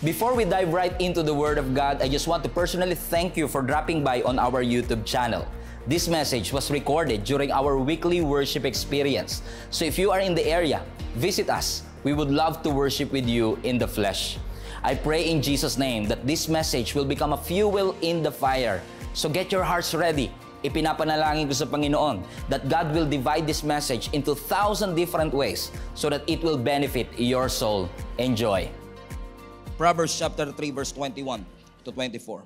Before we dive right into the Word of God, I just want to personally thank you for dropping by on our YouTube channel. This message was recorded during our weekly worship experience. So if you are in the area, visit us. We would love to worship with you in the flesh. I pray in Jesus' name that this message will become a fuel in the fire. So get your hearts ready. Ipinapanalangin ko sa Panginoon that God will divide this message into thousand different ways so that it will benefit your soul. Enjoy. Proverbs chapter 3 verse 21 to 24.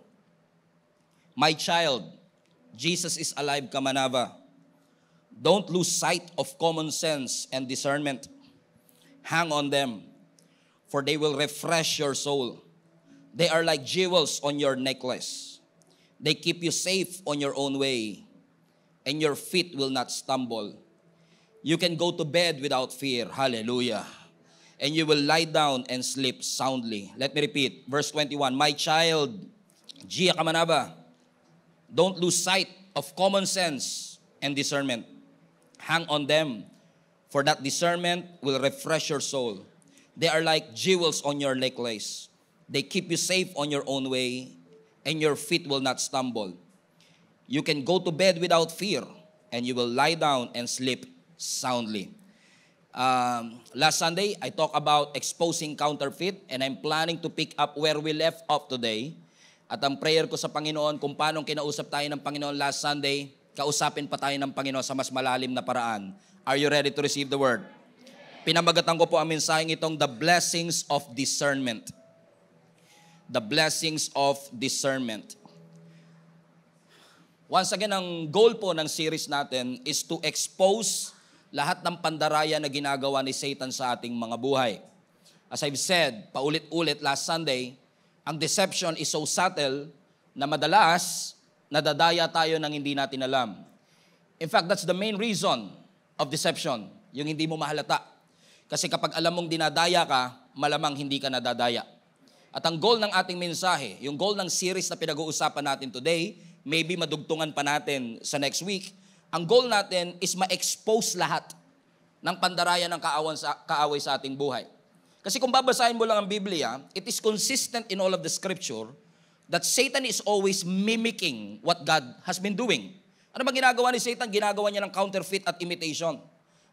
My child, Jesus is alive Kamanava. Don't lose sight of common sense and discernment. Hang on them, for they will refresh your soul. They are like jewels on your necklace. They keep you safe on your own way, and your feet will not stumble. You can go to bed without fear. Hallelujah and you will lie down and sleep soundly. Let me repeat, verse 21. My child, Gia Kamanaba, don't lose sight of common sense and discernment. Hang on them, for that discernment will refresh your soul. They are like jewels on your necklace. They keep you safe on your own way, and your feet will not stumble. You can go to bed without fear, and you will lie down and sleep soundly. Um, last Sunday, I talked about exposing counterfeit and I'm planning to pick up where we left off today. At ang prayer ko sa Panginoon kung paano kinausap tayo ng Panginoon last Sunday, kausapin pa tayo ng Panginoon sa mas malalim na paraan. Are you ready to receive the word? Pinamagatan ko po ang mensaheng itong The Blessings of Discernment. The Blessings of Discernment. Once again, ang goal po ng series natin is to expose lahat ng pandaraya na ginagawa ni Satan sa ating mga buhay. As I've said, paulit-ulit last Sunday, ang deception is so subtle na madalas nadadaya tayo ng hindi natin alam. In fact, that's the main reason of deception, yung hindi mo mahalata. Kasi kapag alam mong dinadaya ka, malamang hindi ka nadadaya. At ang goal ng ating mensahe, yung goal ng series na pinag-uusapan natin today, maybe madugtungan pa natin sa next week, ang goal natin is ma-expose lahat ng pandaraya ng kaawan sa, kaaway sa ating buhay. Kasi kung babasahin mo lang ang Biblia, it is consistent in all of the scripture that Satan is always mimicking what God has been doing. Ano ba ginagawa ni Satan? Ginagawa niya ng counterfeit at imitation.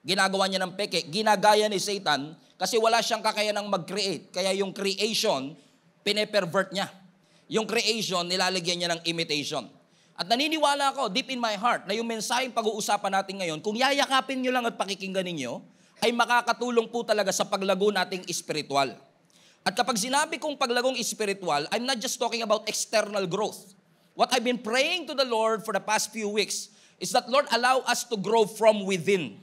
Ginagawa niya ng peke. Ginagaya ni Satan kasi wala siyang kakayanang mag-create. Kaya yung creation, pinepervert niya. Yung creation, nilalagyan niya ng imitation. At naniniwala ako, deep in my heart, na yung mensaheng pag-uusapan natin ngayon, kung yayakapin nyo lang at pakikinggan ninyo, ay makakatulong po talaga sa paglago nating espiritual. At kapag sinabi kong paglagong espiritual, I'm not just talking about external growth. What I've been praying to the Lord for the past few weeks is that, Lord, allow us to grow from within.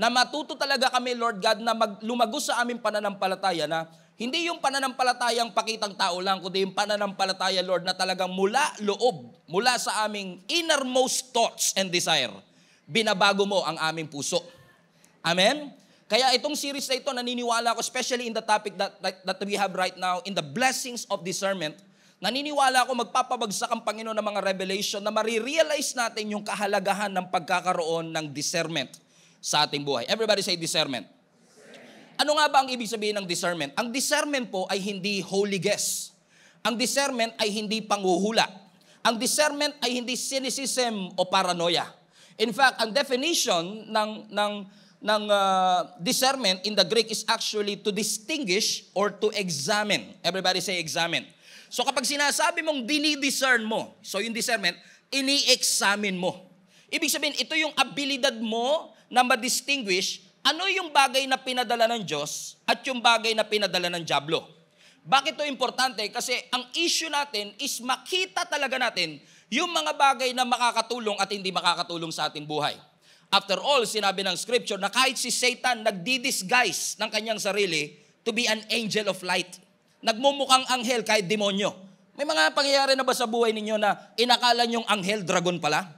Na matuto talaga kami, Lord God, na mag- lumago sa aming pananampalataya na hindi yung pananampalatayang pakitang tao lang, kundi yung pananampalataya, Lord, na talagang mula loob, mula sa aming innermost thoughts and desire, binabago mo ang aming puso. Amen? Kaya itong series na ito, naniniwala ako, especially in the topic that, that, that we have right now, in the blessings of discernment, naniniwala ako magpapabagsak ang Panginoon ng mga revelation na marirealize natin yung kahalagahan ng pagkakaroon ng discernment sa ating buhay. Everybody say discernment. Ano nga ba ang ibig sabihin ng discernment? Ang discernment po ay hindi holy guess. Ang discernment ay hindi panguhula. Ang discernment ay hindi cynicism o paranoia. In fact, ang definition ng ng ng uh, discernment in the Greek is actually to distinguish or to examine. Everybody say examine. So kapag sinasabi mong dinidiscern mo, so yung discernment, ini-examine mo. Ibig sabihin, ito yung abilidad mo na ma-distinguish ano yung bagay na pinadala ng Diyos at yung bagay na pinadala ng Diablo? Bakit to importante? Kasi ang issue natin is makita talaga natin yung mga bagay na makakatulong at hindi makakatulong sa ating buhay. After all, sinabi ng scripture na kahit si Satan nagdi-disguise ng kanyang sarili to be an angel of light. Nagmumukhang anghel kahit demonyo. May mga pangyayari na ba sa buhay ninyo na inakala niyong anghel, dragon pala?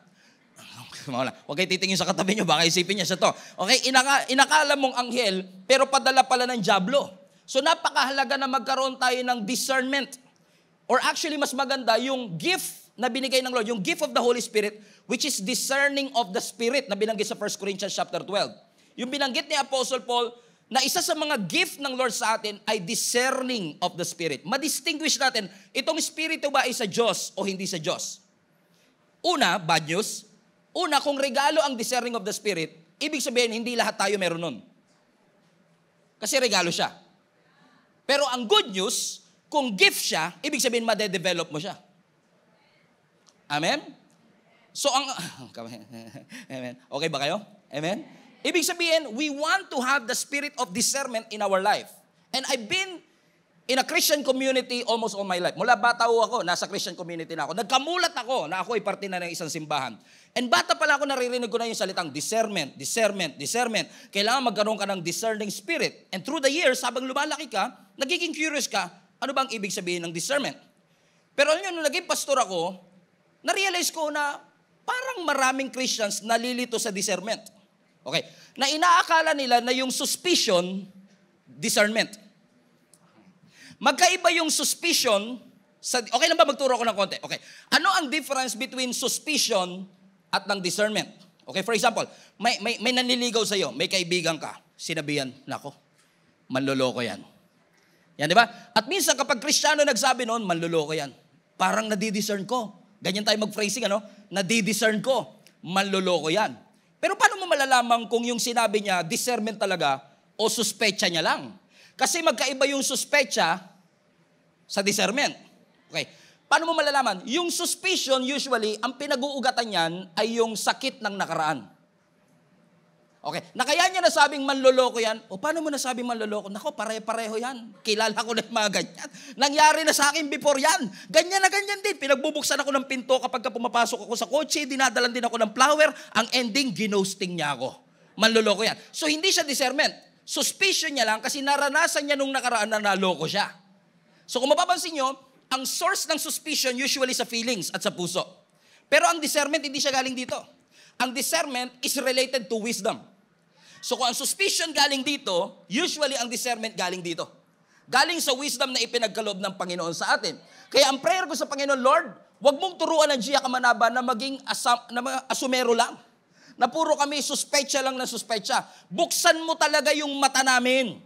Wala. Huwag kayo titingin sa katabi nyo, baka isipin niya sa to. Okay, inaka, inakala mong anghel, pero padala pala ng jablo. So napakahalaga na magkaroon tayo ng discernment. Or actually, mas maganda, yung gift na binigay ng Lord, yung gift of the Holy Spirit, which is discerning of the Spirit na binanggit sa 1 Corinthians chapter 12. Yung binanggit ni Apostle Paul, na isa sa mga gift ng Lord sa atin ay discerning of the Spirit. Madistinguish natin, itong Espiritu ba ay sa Diyos o hindi sa Diyos? Una, bad news. Una, kung regalo ang discerning of the Spirit, ibig sabihin, hindi lahat tayo meron nun. Kasi regalo siya. Pero ang good news, kung gift siya, ibig sabihin, madedevelop mo siya. Amen? So ang... Amen. Okay ba kayo? Amen? Ibig sabihin, we want to have the spirit of discernment in our life. And I've been in a Christian community almost all my life. Mula bata ho ako, nasa Christian community na ako. Nagkamulat ako na ako ay parte na ng isang simbahan. And bata pala ako naririnig ko na yung salitang discernment, discernment, discernment. Kailangan magkaroon ka ng discerning spirit. And through the years, habang lumalaki ka, nagiging curious ka, ano bang ibig sabihin ng discernment? Pero yun, nung naging pastor ako, na-realize ko na parang maraming Christians nalilito sa discernment. Okay. Na inaakala nila na yung suspicion, discernment. Magkaiba yung suspicion sa, okay lang ba magturo ko ng konti? Okay. Ano ang difference between suspicion at ng discernment? Okay, for example, may, may, may nanliligaw sa'yo, may kaibigan ka, sinabihan, nako, manloloko yan. Yan, di ba? At minsan kapag Kristiyano nagsabi noon, manloloko yan. Parang nadidiscern ko. Ganyan tayo mag-phrasing, ano? Nadidiscern ko, manloloko yan. Pero paano mo malalaman kung yung sinabi niya, discernment talaga, o suspecha niya lang? Kasi magkaiba yung suspecha sa discernment. Okay. Paano mo malalaman? Yung suspicion, usually, ang pinag-uugatan niyan ay yung sakit ng nakaraan. Okay. Na kaya niya nasabing manloloko yan, o paano mo nasabing manloloko? Nako, pare-pareho yan. Kilala ko na yung mga ganyan. Nangyari na sa akin before yan. Ganyan na ganyan din. Pinagbubuksan ako ng pinto kapag ka pumapasok ako sa kotse, dinadalan din ako ng flower. Ang ending, ginosting niya ako. Manloloko yan. So, hindi siya discernment. Suspicion niya lang kasi naranasan niya nung nakaraan na naloko siya. So kung mapapansin niyo, ang source ng suspicion usually sa feelings at sa puso. Pero ang discernment, hindi siya galing dito. Ang discernment is related to wisdom. So kung ang suspicion galing dito, usually ang discernment galing dito. Galing sa wisdom na ipinagkaloob ng Panginoon sa atin. Kaya ang prayer ko sa Panginoon, Lord, huwag mong turuan ng Gia Kamanaba na maging asam, na asumero lang na puro kami suspecha lang na suspecha. Buksan mo talaga yung mata namin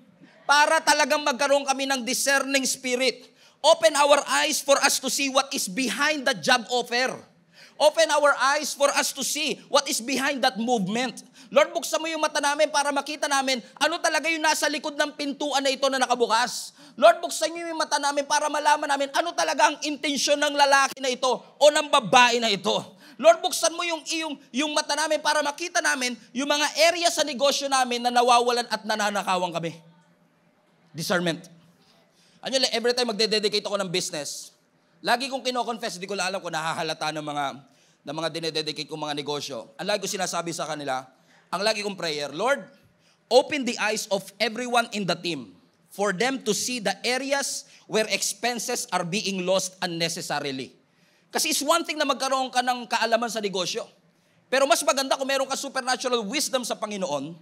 para talagang magkaroon kami ng discerning spirit. Open our eyes for us to see what is behind that job offer. Open our eyes for us to see what is behind that movement. Lord, buksan mo yung mata namin para makita namin ano talaga yung nasa likod ng pintuan na ito na nakabukas. Lord, buksan mo yung mata namin para malaman namin ano talaga ang intensyon ng lalaki na ito o ng babae na ito. Lord, buksan mo yung, iyong, yung mata namin para makita namin yung mga area sa negosyo namin na nawawalan at nananakawan kami. Discernment. Ano yun, every time magdededicate ako ng business, lagi kong kino-confess, hindi ko alam kung nahahalata ng mga, ng mga dinededicate kong mga negosyo. Ang lagi ko sinasabi sa kanila, ang lagi kong prayer, Lord, open the eyes of everyone in the team for them to see the areas where expenses are being lost unnecessarily. Kasi it's one thing na magkaroon ka ng kaalaman sa negosyo. Pero mas maganda kung meron ka supernatural wisdom sa Panginoon.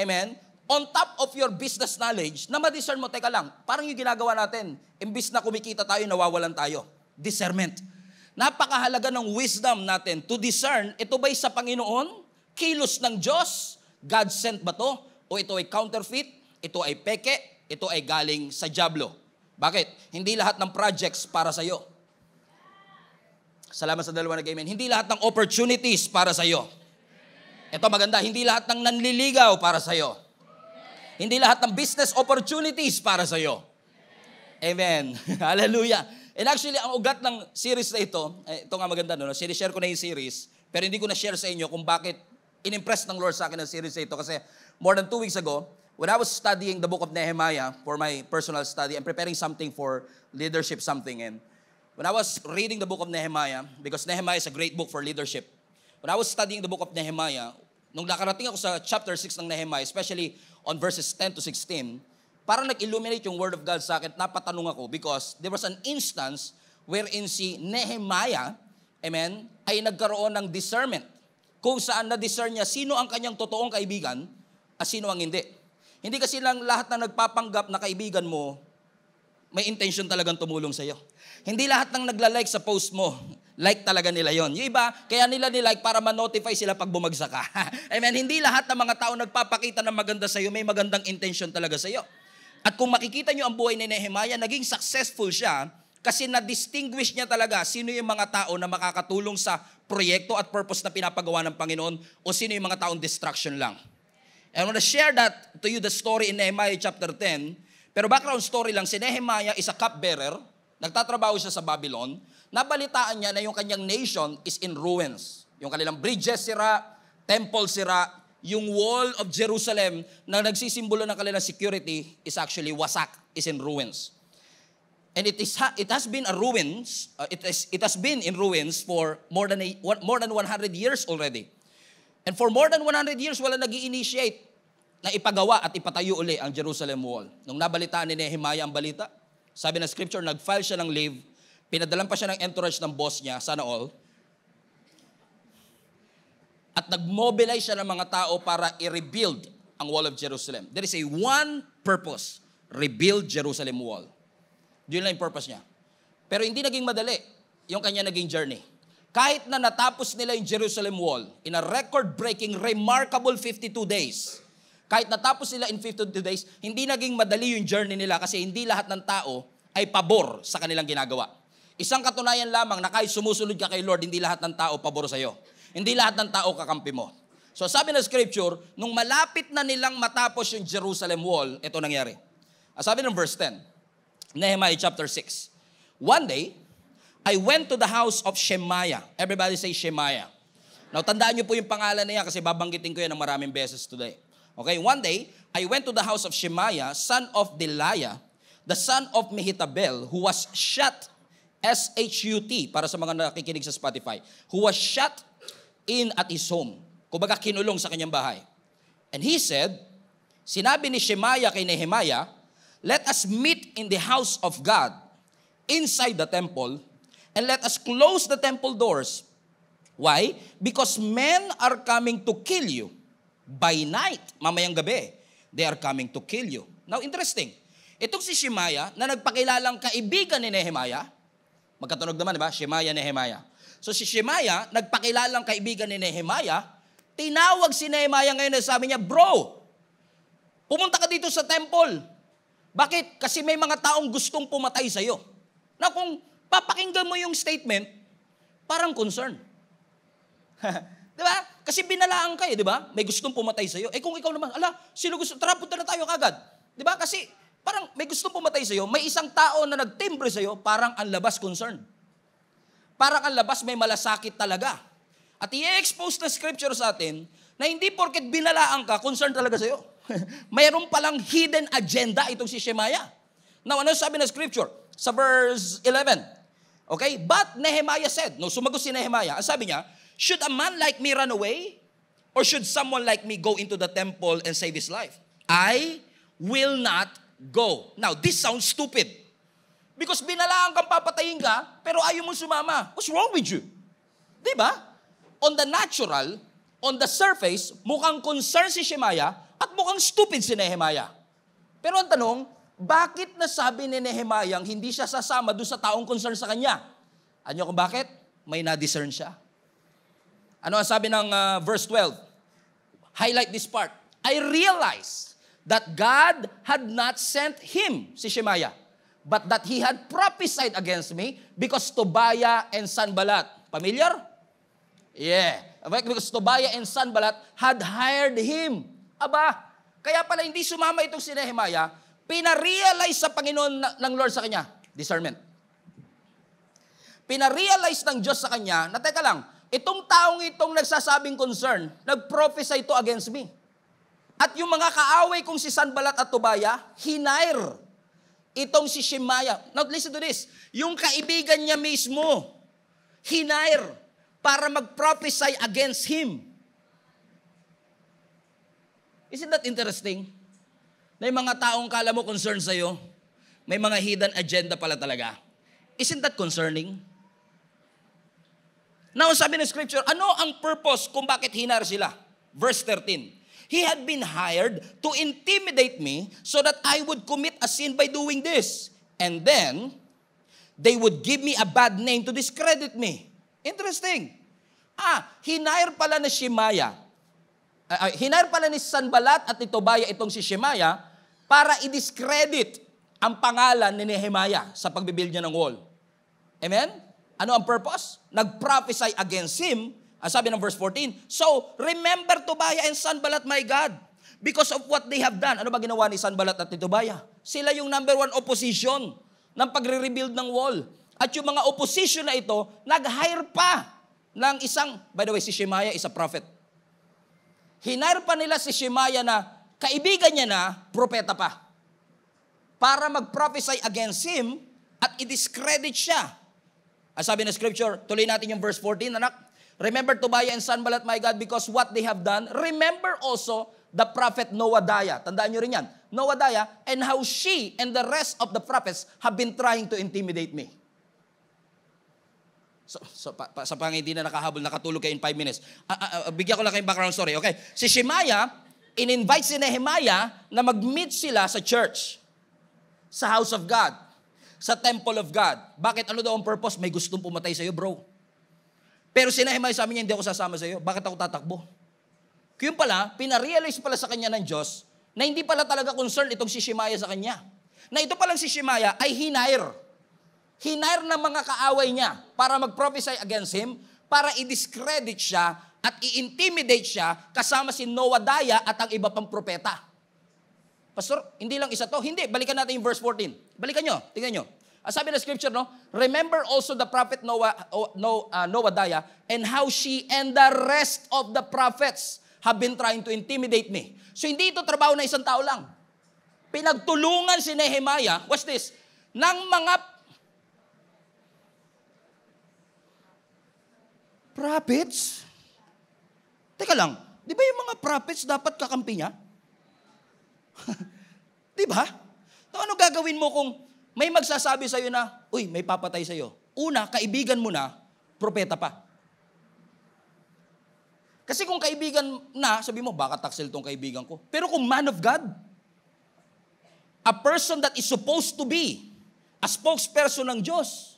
Amen? On top of your business knowledge, na ma-discern mo, teka lang, parang yung ginagawa natin, imbis na kumikita tayo, nawawalan tayo. Discernment. Napakahalaga ng wisdom natin to discern, ito ba'y sa Panginoon? Kilos ng Diyos? God sent ba to? O ito ay counterfeit? Ito ay peke? Ito ay galing sa Diablo? Bakit? Hindi lahat ng projects para sa'yo. Salamat sa dalawa na amen. Hindi lahat ng opportunities para sa iyo. Ito maganda, hindi lahat ng nanliligaw para sa iyo. Hindi lahat ng business opportunities para sa iyo. Amen. Hallelujah. And actually, ang ugat ng series na ito, eh, ito nga maganda, no? share ko na yung series, pero hindi ko na-share sa inyo kung bakit inimpress ng Lord sa akin ang series na ito. Kasi more than two weeks ago, when I was studying the book of Nehemiah for my personal study, I'm preparing something for leadership something. And When I was reading the book of Nehemiah, because Nehemiah is a great book for leadership, when I was studying the book of Nehemiah, nung nakarating ako sa chapter 6 ng Nehemiah, especially on verses 10 to 16, parang nag-illuminate yung Word of God sa akin, napatanong ako because there was an instance wherein si Nehemiah, amen, ay nagkaroon ng discernment kung saan na-discern niya sino ang kanyang totoong kaibigan at sino ang hindi. Hindi kasi lang lahat na nagpapanggap na kaibigan mo may intention talagang tumulong sa'yo. Hindi lahat ng nagla-like sa post mo, like talaga nila yon. Yung iba, kaya nila nilike para ma-notify sila pag bumagsak ka. Amen. Hindi lahat ng mga tao nagpapakita ng maganda sa'yo, may magandang intention talaga sa'yo. At kung makikita nyo ang buhay ni Nehemiah, naging successful siya kasi na-distinguish niya talaga sino yung mga tao na makakatulong sa proyekto at purpose na pinapagawa ng Panginoon o sino yung mga taong distraction lang. And I want to share that to you, the story in Nehemiah chapter 10 pero background story lang, si Nehemiah is a cupbearer. Nagtatrabaho siya sa Babylon. Nabalitaan niya na yung kanyang nation is in ruins. Yung kanilang bridges sira, temple sira, yung wall of Jerusalem na nagsisimbolo ng kanilang security is actually wasak, is in ruins. And it is it has been a ruins, uh, it is it has been in ruins for more than a, more than 100 years already. And for more than 100 years wala nag-initiate na ipagawa at ipatayo uli ang Jerusalem Wall. Nung nabalitaan ni Nehemiah ang balita, sabi ng scripture, nag-file siya ng leave, pinadalan pa siya ng entourage ng boss niya, sana all, at nag-mobilize siya ng mga tao para i-rebuild ang Wall of Jerusalem. There is a one purpose, rebuild Jerusalem Wall. Yun lang yung purpose niya. Pero hindi naging madali yung kanya naging journey. Kahit na natapos nila yung Jerusalem Wall in a record-breaking, remarkable 52 days, kahit natapos sila in 52 days, hindi naging madali yung journey nila kasi hindi lahat ng tao ay pabor sa kanilang ginagawa. Isang katunayan lamang na kahit sumusunod ka kay Lord, hindi lahat ng tao pabor sa iyo. Hindi lahat ng tao kakampi mo. So sabi ng scripture, nung malapit na nilang matapos yung Jerusalem wall, ito nangyari. Ah, sabi ng verse 10, Nehemiah chapter 6. One day, I went to the house of Shemaiah. Everybody say Shemaiah. Now, tandaan niyo po yung pangalan niya kasi babanggitin ko yan ng maraming beses today. Okay, one day, I went to the house of Shemaiah, son of Deliah, the son of Mehitabel, who was shut, S-H-U-T, para sa mga nakikinig sa Spotify, who was shut in at his home. Kumbaga kinulong sa kanyang bahay. And he said, sinabi ni Shemaiah kay Nehemiah, Let us meet in the house of God, inside the temple, and let us close the temple doors. Why? Because men are coming to kill you by night, mamayang gabi, they are coming to kill you. Now, interesting. Itong si Shemaya, na nagpakilalang kaibigan ni Nehemiah, magkatunog naman, di ba? Shemaya, Nehemiah. So si Shemaya, nagpakilalang kaibigan ni Nehemiah, tinawag si Nehemiah ngayon at sabi niya, Bro, pumunta ka dito sa temple. Bakit? Kasi may mga taong gustong pumatay sa'yo. Na kung papakinggan mo yung statement, parang concern. Di ba? Kasi binalaan ka eh, di ba? May gustong pumatay sa'yo. Eh kung ikaw naman, ala, sino gusto? Tara, punta na tayo kagad. Di ba? Kasi parang may gustong pumatay sa'yo, may isang tao na nagtimbre sa'yo, parang ang labas concern. Parang ang labas may malasakit talaga. At i-expose na scripture sa atin na hindi porket binalaan ka, concern talaga sa'yo. Mayroon palang hidden agenda itong si Shemaya. Now, ano sabi ng scripture? Sa verse 11. Okay? But Nehemiah said, no, sumagot si Nehemiah, ang sabi niya, Should a man like me run away? Or should someone like me go into the temple and save his life? I will not go. Now, this sounds stupid. Because binalaan kang papatayin ka, pero ayaw mo sumama. What's wrong with you? Di ba? On the natural, on the surface, mukhang concerned si Shemaya at mukhang stupid si Nehemiah. Pero ang tanong, bakit nasabi ni Nehemiah hindi siya sasama doon sa taong concerned sa kanya? Ano kung bakit? May na-discern siya. Ano ang sabi ng uh, verse 12? Highlight this part. I realized that God had not sent him, si Shemaya, but that he had prophesied against me because Tobiah and Sanballat. Familiar? Yeah. Because Tobiah and Sanballat had hired him. Aba, kaya pala hindi sumama itong si Nehemiah, pinarealize sa Panginoon na, ng Lord sa kanya, discernment. Pinarealize ng Diyos sa kanya na teka lang, Itong taong itong nagsasabing concern, nag-prophesy ito against me. At yung mga kaaway kong si Sanbalat at Tobaya, hinair itong si Shemaya. Now listen to this. Yung kaibigan niya mismo, hinair para mag-prophesy against him. Isn't that interesting? Na mga taong kala mo concern sa'yo, may mga hidden agenda pala talaga. Isn't that concerning? Now, sabi ng scripture, ano ang purpose kung bakit hinar sila? Verse 13. He had been hired to intimidate me so that I would commit a sin by doing this. And then, they would give me a bad name to discredit me. Interesting. Ah, hinire pala ni Shemaya. Uh, ah, ah, hinire pala ni Sanbalat at ni Tobaya itong si Shemaya para i-discredit ang pangalan ni Nehemiah sa pagbibuild niya ng wall. Amen? Ano ang purpose? Nag-prophesy against him. Ang sabi ng verse 14, So, remember Tobiah and Sanbalat, my God, because of what they have done. Ano ba ginawa ni Sanbalat at ni Tobiah? Sila yung number one opposition ng pagre-rebuild ng wall. At yung mga opposition na ito, nag-hire pa ng isang, by the way, si Shemaya is a prophet. Hinire pa nila si Shemaya na kaibigan niya na, propeta pa. Para mag-prophesy against him at i-discredit siya ang sabi ng scripture, tuloy natin yung verse 14, anak. Remember Tobiah and Sanballat, my God, because what they have done. Remember also the prophet Noah Daya. Tandaan nyo rin yan. Noah Daya and how she and the rest of the prophets have been trying to intimidate me. So, so pa, pa, sa pangit, hindi na nakahabol, nakatulog kayo in 5 minutes. Uh, uh, uh, bigyan ko lang kayong background story, okay? Si Shemaya, in-invite si Nehemiah na mag-meet sila sa church, sa house of God sa temple of God. Bakit? Ano daw ang purpose? May gustong pumatay sa'yo, bro. Pero sinahimay sa amin niya, hindi ako sasama sa'yo. Bakit ako tatakbo? Kaya pala, pinarealize pala sa kanya ng Diyos na hindi pala talaga concerned itong si Shemaya sa kanya. Na ito palang si Shemaya ay hinair. Hinair ng mga kaaway niya para mag-prophesy against him, para i-discredit siya at i-intimidate siya kasama si Noah Daya at ang iba pang propeta. Pastor, hindi lang isa to. Hindi, balikan natin yung verse 14. Balikan nyo, tingnan nyo. Ang ah, sabi ng scripture, no? Remember also the prophet Noah, oh, Noah, uh, Noah Daya and how she and the rest of the prophets have been trying to intimidate me. So hindi ito trabaho na isang tao lang. Pinagtulungan si Nehemiah, watch this, ng mga prophets. Teka lang, di ba yung mga prophets dapat kakampi niya? di ba? So ano gagawin mo kung may magsasabi sa'yo na, uy, may papatay sa'yo. Una, kaibigan mo na, propeta pa. Kasi kung kaibigan na, sabi mo, baka taksil tong kaibigan ko. Pero kung man of God, a person that is supposed to be a spokesperson ng Diyos,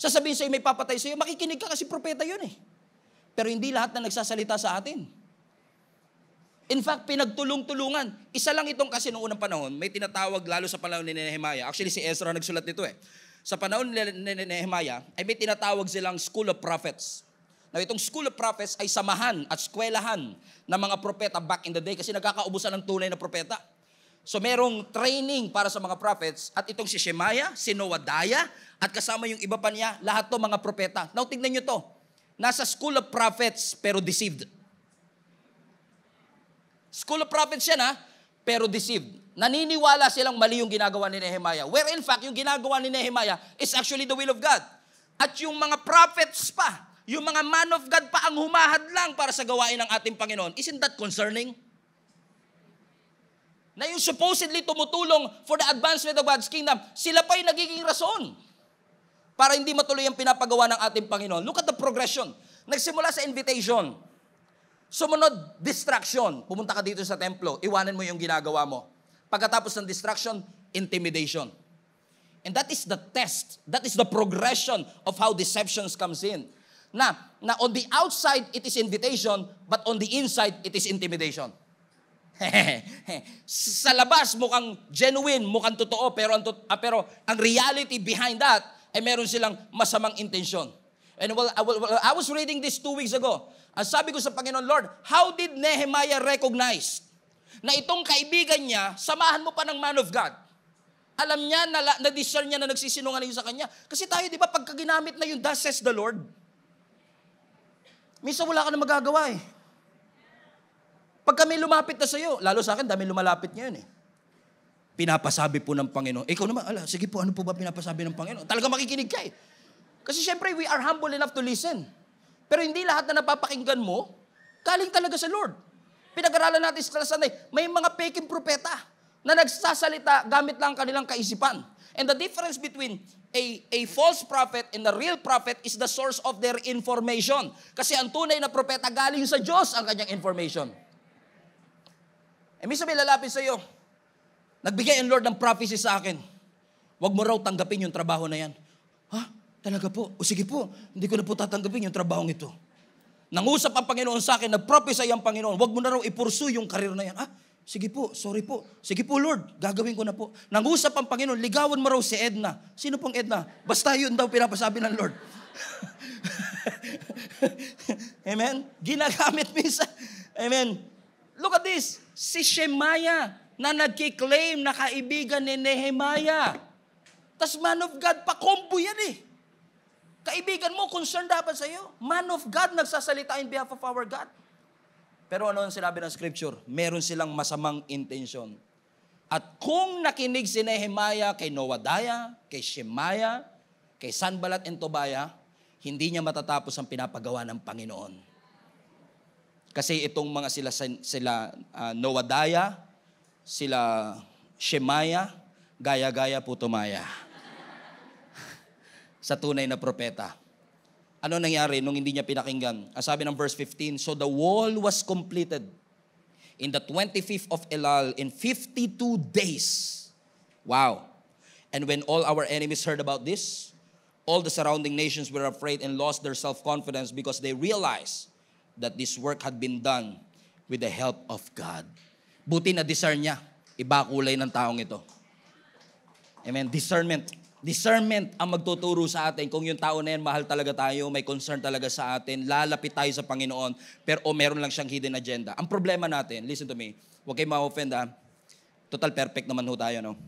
sasabihin sa'yo, may papatay sa'yo, makikinig ka kasi propeta yun eh. Pero hindi lahat na nagsasalita sa atin In fact, pinagtulong-tulungan. Isa lang itong kasi noong unang panahon, may tinatawag lalo sa panahon ni Nehemiah. Actually, si Ezra nagsulat nito eh. Sa panahon ni Nehemiah, ay may tinatawag silang School of Prophets. Now, itong School of Prophets ay samahan at skwelahan ng mga propeta back in the day kasi nagkakaubusan ng tunay na propeta. So merong training para sa mga prophets at itong si Shemaya, si Noadaya at kasama yung iba pa niya, lahat to mga propeta. Now tignan nyo to. Nasa School of Prophets pero deceived. School of prophets yan ha, pero deceived. Naniniwala silang mali yung ginagawa ni Nehemiah. Where in fact, yung ginagawa ni Nehemiah is actually the will of God. At yung mga prophets pa, yung mga man of God pa ang humahad lang para sa gawain ng ating Panginoon. Isn't that concerning? Na yung supposedly tumutulong for the advancement of God's kingdom, sila pa yung nagiging rason para hindi matuloy ang pinapagawa ng ating Panginoon. Look at the progression. Nagsimula sa invitation. Sumunod, distraction. Pumunta ka dito sa templo, iwanan mo yung ginagawa mo. Pagkatapos ng distraction, intimidation. And that is the test. That is the progression of how deceptions comes in. Na, na on the outside, it is invitation, but on the inside, it is intimidation. sa labas, mukhang genuine, mukhang totoo, pero ang, to- ah, pero ang reality behind that, ay meron silang masamang intensyon. And well, I, well, I was reading this two weeks ago. Ang sabi ko sa Panginoon, Lord, how did Nehemiah recognize na itong kaibigan niya, samahan mo pa ng man of God? Alam niya, na, na-discern niya na nagsisinungaling sa kanya. Kasi tayo, di ba, pagka ginamit na yung thus says the Lord, minsan wala ka na magagawa eh. Pag kami lumapit na sa iyo, lalo sa akin, dami lumalapit ngayon eh. Pinapasabi po ng Panginoon. Ikaw naman, ala, sige po, ano po ba pinapasabi ng Panginoon? Talaga makikinig ka eh. Kasi syempre, we are humble enough to listen. Pero hindi lahat na napapakinggan mo, galing talaga sa Lord. Pinag-aralan natin sa Sunday, may mga peking propeta na nagsasalita gamit lang kanilang kaisipan. And the difference between a, a false prophet and a real prophet is the source of their information. Kasi ang tunay na propeta galing sa Diyos ang kanyang information. E minsan may lalapit sa iyo, nagbigay ang Lord ng prophecy sa akin. Huwag mo raw tanggapin yung trabaho na yan. Ha? Huh? Talaga po. O sige po, hindi ko na po tatanggapin yung trabahong ito. Nangusap ang Panginoon sa akin, nag-prophesy ang Panginoon, huwag mo na raw ipursu yung karir na yan. Ah, sige po, sorry po. Sige po Lord, gagawin ko na po. Nangusap ang Panginoon, ligawan mo raw si Edna. Sino pong Edna? Basta yun daw pinapasabi ng Lord. Amen? Ginagamit minsan. Amen? Look at this. Si Shemaya na nagkiklaim na kaibigan ni Nehemiah. Tas man of God, pakombo yan eh. Kaibigan mo, concern dapat sa iyo. Man of God, nagsasalita in behalf of our God. Pero ano ang sinabi ng scripture? Meron silang masamang intention. At kung nakinig si Nehemiah kay Noadaya, kay Shemaya, kay Sanbalat and Tobaya, hindi niya matatapos ang pinapagawa ng Panginoon. Kasi itong mga sila, sila uh, ah, Noadaya, sila Shemaya, gaya-gaya po tumaya sa tunay na propeta. Ano nangyari nung hindi niya pinakinggan? Ang sabi ng verse 15, So the wall was completed in the 25th of Elal in 52 days. Wow. And when all our enemies heard about this, all the surrounding nations were afraid and lost their self-confidence because they realized that this work had been done with the help of God. Buti na discern niya. Iba kulay ng taong ito. Amen. Discernment. Discernment ang magtuturo sa atin kung yung tao na yan mahal talaga tayo, may concern talaga sa atin, lalapit tayo sa Panginoon, pero o meron lang siyang hidden agenda. Ang problema natin, listen to me, huwag kayo ma-offend ha, ah. total perfect naman ho tayo, no?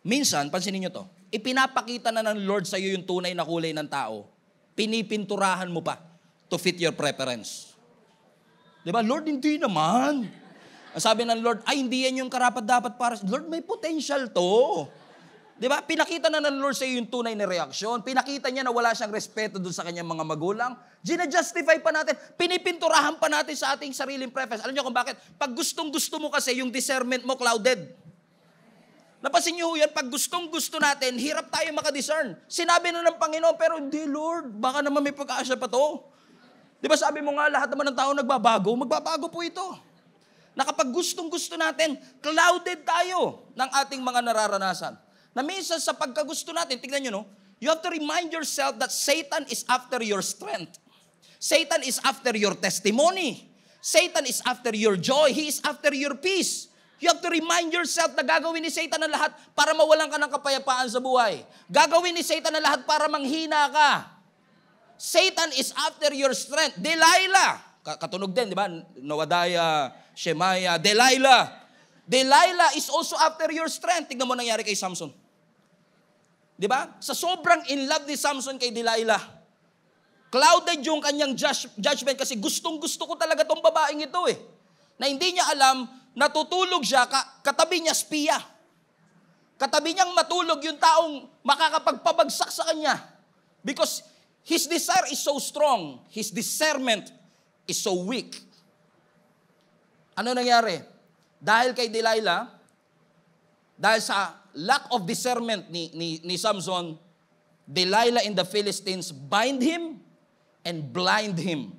Minsan, pansinin nyo to, ipinapakita na ng Lord sa iyo yung tunay na kulay ng tao, pinipinturahan mo pa to fit your preference. Di ba? Lord, hindi naman. Ang sabi ng Lord, ay hindi yan yung karapat dapat para. Lord, may potential to. Di ba? Pinakita na ng Lord sa iyo yung tunay na reaksyon. Pinakita niya na wala siyang respeto doon sa kanyang mga magulang. Gina-justify pa natin. Pinipinturahan pa natin sa ating sariling preface. Alam niyo kung bakit? Pag gustong-gusto mo kasi, yung discernment mo clouded. Napasin niyo yan, pag gustong-gusto natin, hirap tayo makadiscern. Sinabi na ng Panginoon, pero hindi Lord, baka naman may pag-asa pa to. Di ba sabi mo nga, lahat naman ng tao nagbabago, magbabago po ito na gustong-gusto natin, clouded tayo ng ating mga nararanasan na minsan sa pagkagusto natin, tignan nyo no, you have to remind yourself that Satan is after your strength. Satan is after your testimony. Satan is after your joy. He is after your peace. You have to remind yourself na gagawin ni Satan ang lahat para mawalan ka ng kapayapaan sa buhay. Gagawin ni Satan ang lahat para manghina ka. Satan is after your strength. Delilah. Katunog din, di ba? Noadaya, Shemaya, Delilah. Delilah is also after your strength. Tignan mo nangyari kay Samson. Di ba? Sa sobrang in love ni Samson kay Delilah, clouded yung kanyang judgment kasi gustong gusto ko talaga tong babaeng ito eh. Na hindi niya alam, natutulog siya, katabi niya spiya. Katabi niyang matulog yung taong makakapagpabagsak sa kanya. Because his desire is so strong, his discernment is so weak. Ano nangyari? Dahil kay Delilah, dahil sa lack of discernment ni, ni, ni Samson, Delilah and the Philistines bind him and blind him.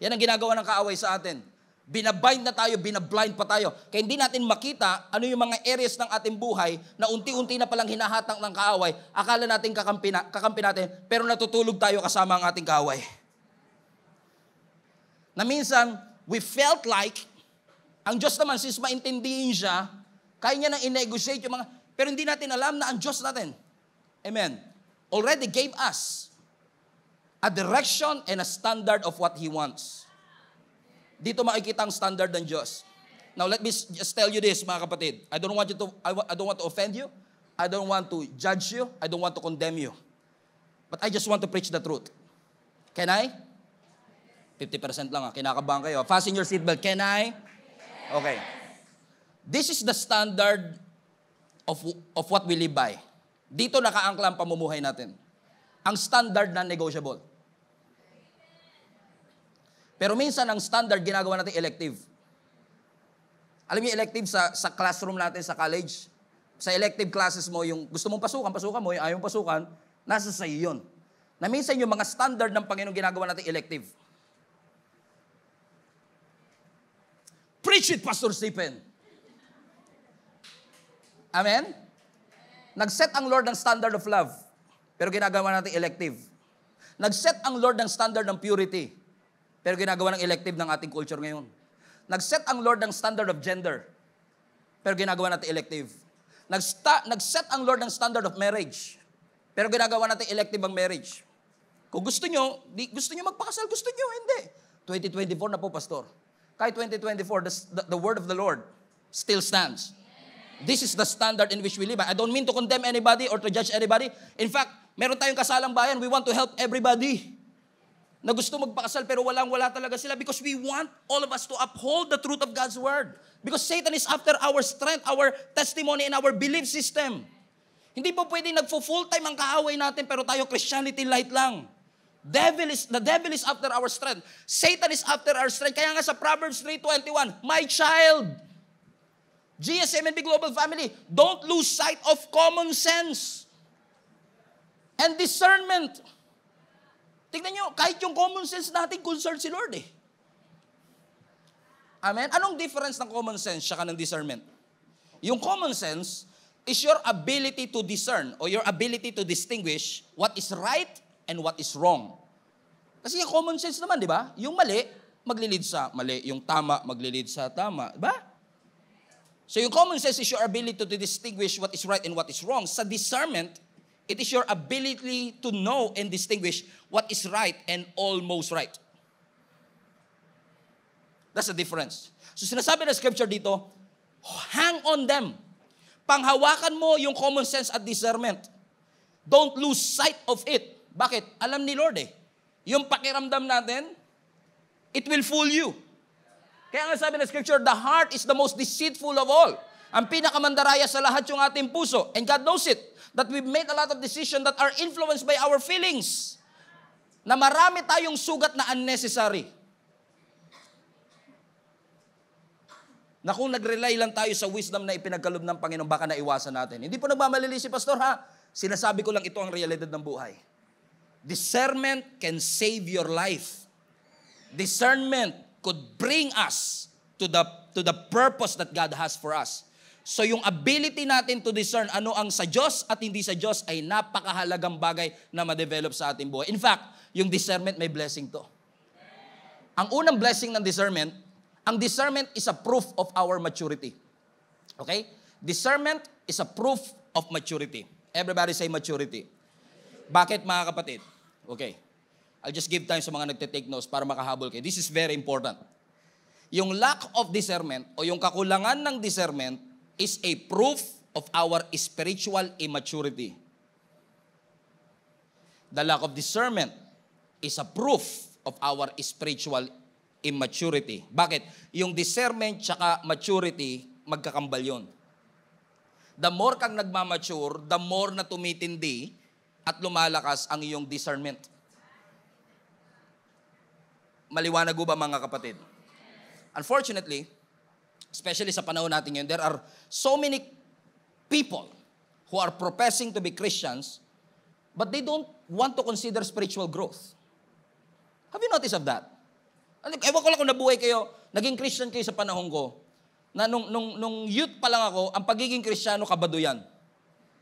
Yan ang ginagawa ng kaaway sa atin. Binabind na tayo, binablind pa tayo. Kaya hindi natin makita ano yung mga areas ng ating buhay na unti-unti na palang hinahatang ng kaaway. Akala natin kakampi, na, kakampi natin, pero natutulog tayo kasama ang ating kaaway. Na minsan, we felt like, ang Diyos naman, since maintindihin siya, kaya niya nang i-negotiate yung mga... Pero hindi natin alam na ang Diyos natin, Amen, already gave us a direction and a standard of what He wants. Dito makikita ang standard ng Diyos. Now let me just tell you this, mga kapatid. I don't want you to, I don't want to offend you. I don't want to judge you. I don't want to condemn you. But I just want to preach the truth. Can I? 50% lang ah. Kinakabahan kayo. Fasten your seatbelt. Can I? Okay. This is the standard of, of what we live by. Dito nakaangkla ang pamumuhay natin. Ang standard na negotiable. Pero minsan ang standard ginagawa natin elective. Alam niyo elective sa, sa classroom natin sa college, sa elective classes mo yung gusto mong pasukan, pasukan mo, yung ayaw pasukan, nasa sa yun. Na minsan yung mga standard ng Panginoon ginagawa natin elective. Preach it, Pastor Stephen. Amen? Nag-set ang Lord ng standard of love. Pero ginagawa natin elective. Nag-set ang Lord ng standard ng purity. Pero ginagawa ng elective ng ating culture ngayon. Nag-set ang Lord ng standard of gender. Pero ginagawa natin elective. Nag-sta- nag-set ang Lord ng standard of marriage. Pero ginagawa natin elective ang marriage. Kung gusto nyo, di, gusto nyo magpakasal, gusto nyo, hindi. 2024 na po, Pastor. Kahit 2024, the, the, the word of the Lord still stands. This is the standard in which we live. I don't mean to condemn anybody or to judge anybody. In fact, meron tayong kasalang bayan. We want to help everybody na gusto magpakasal pero walang-wala talaga sila because we want all of us to uphold the truth of God's Word. Because Satan is after our strength, our testimony, and our belief system. Hindi po pwede nagfo-full time ang kaaway natin pero tayo Christianity light lang. Devil is, the devil is after our strength. Satan is after our strength. Kaya nga sa Proverbs 3.21, My child, GSMNB Global Family, don't lose sight of common sense and discernment. Tingnan nyo, kahit yung common sense natin, concerned si Lord eh. Amen? Anong difference ng common sense siya ng discernment? Yung common sense is your ability to discern or your ability to distinguish what is right and what is wrong. Kasi yung common sense naman, di ba? Yung mali, maglilid sa mali. Yung tama, maglilid sa tama. Di ba? So yung common sense is your ability to distinguish what is right and what is wrong. Sa discernment, it is your ability to know and distinguish what is right and almost right. That's the difference. So sinasabi ng scripture dito, hang on them. Panghawakan mo yung common sense at discernment. Don't lose sight of it. Bakit? Alam ni Lord eh. Yung pakiramdam natin, it will fool you. Kaya nga sabi ng scripture, the heart is the most deceitful of all. Ang pinakamandaraya sa lahat yung ating puso. And God knows it. That we've made a lot of decisions that are influenced by our feelings. Na marami tayong sugat na unnecessary. Na kung nag-rely lang tayo sa wisdom na ipinagkalob ng Panginoon, baka naiwasan natin. Hindi po nagmamalili si Pastor ha. Sinasabi ko lang ito ang realidad ng buhay. Discernment can save your life. Discernment could bring us to the, to the purpose that God has for us. So yung ability natin to discern ano ang sa Diyos at hindi sa Diyos ay napakahalagang bagay na ma-develop sa ating buhay. In fact, yung discernment may blessing to. Ang unang blessing ng discernment, ang discernment is a proof of our maturity. Okay? Discernment is a proof of maturity. Everybody say maturity. Bakit mga kapatid? Okay. I'll just give time sa mga nagte-take notes para makahabol kayo. This is very important. Yung lack of discernment o yung kakulangan ng discernment is a proof of our spiritual immaturity. The lack of discernment is a proof of our spiritual immaturity. Bakit? Yung discernment tsaka maturity, magkakambal yun. The more kang nagmamature, the more na tumitindi at lumalakas ang iyong discernment. Maliwanag ba mga kapatid? Unfortunately, especially sa panahon natin ngayon, there are so many people who are professing to be Christians, but they don't want to consider spiritual growth. Have you noticed of that? Ano, ewan ko lang kung nabuhay kayo, naging Christian kayo sa panahon ko, na nung, nung, nung youth pa lang ako, ang pagiging Kristiyano kabado yan.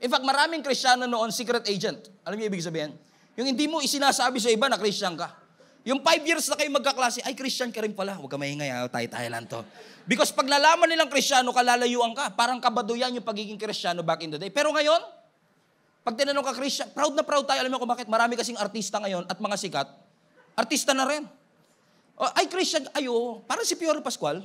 In fact, maraming Kristiyano noon, secret agent. Alam niyo ibig sabihin? Yung hindi mo isinasabi sa iba na Christian ka. Yung five years na kayo magkaklase, ay, Christian ka rin pala. Huwag ka maingay, ha? Ah. tayo-tayo lang to. Because pag nalaman nilang Kristiyano, kalalayuan ka. Parang kabado yung pagiging Kristiyano back in the day. Pero ngayon, pag tinanong ka Christian, proud na proud tayo. Alam mo kung bakit? Marami kasing artista ngayon at mga sikat. Artista na rin. Oh, ay, Christian, ayo, parang si Piero Pascual.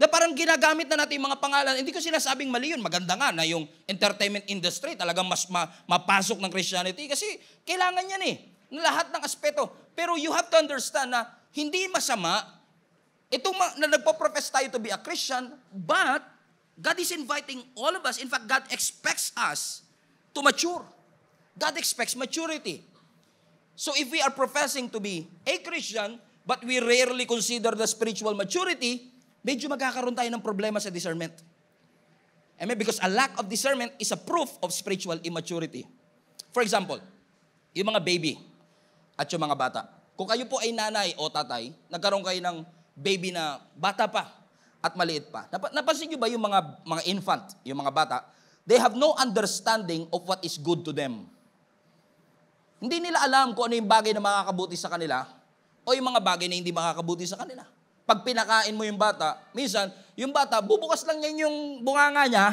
Na parang ginagamit na natin yung mga pangalan. Hindi ko sinasabing mali yun. Maganda nga na yung entertainment industry talagang mas ma- mapasok ng Christianity kasi kailangan yan eh lahat ng aspeto. Pero you have to understand na hindi masama, itong ma- na nagpo-profess tayo to be a Christian, but God is inviting all of us. In fact, God expects us to mature. God expects maturity. So if we are professing to be a Christian, but we rarely consider the spiritual maturity, medyo magkakaroon tayo ng problema sa discernment. Amen? Because a lack of discernment is a proof of spiritual immaturity. For example, yung mga baby at yung mga bata. Kung kayo po ay nanay o tatay, nagkaroon kayo ng baby na bata pa at maliit pa. Nap- napansin nyo ba yung mga, mga infant, yung mga bata, they have no understanding of what is good to them. Hindi nila alam kung ano yung bagay na makakabuti sa kanila o yung mga bagay na hindi makakabuti sa kanila. Pag pinakain mo yung bata, minsan, yung bata, bubukas lang niya yung bunganga niya,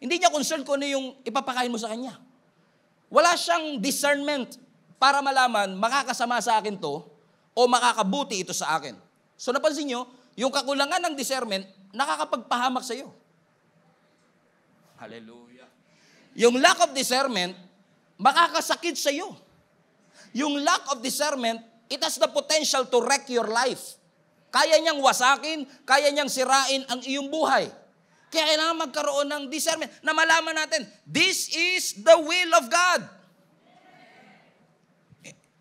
hindi niya concern kung ano yung ipapakain mo sa kanya. Wala siyang discernment para malaman makakasama sa akin to o makakabuti ito sa akin. So napansin nyo, yung kakulangan ng discernment, nakakapagpahamak sa iyo. Hallelujah. Yung lack of discernment, makakasakit sa iyo. Yung lack of discernment, it has the potential to wreck your life. Kaya niyang wasakin, kaya niyang sirain ang iyong buhay. Kaya kailangan magkaroon ng discernment na malaman natin, this is the will of God.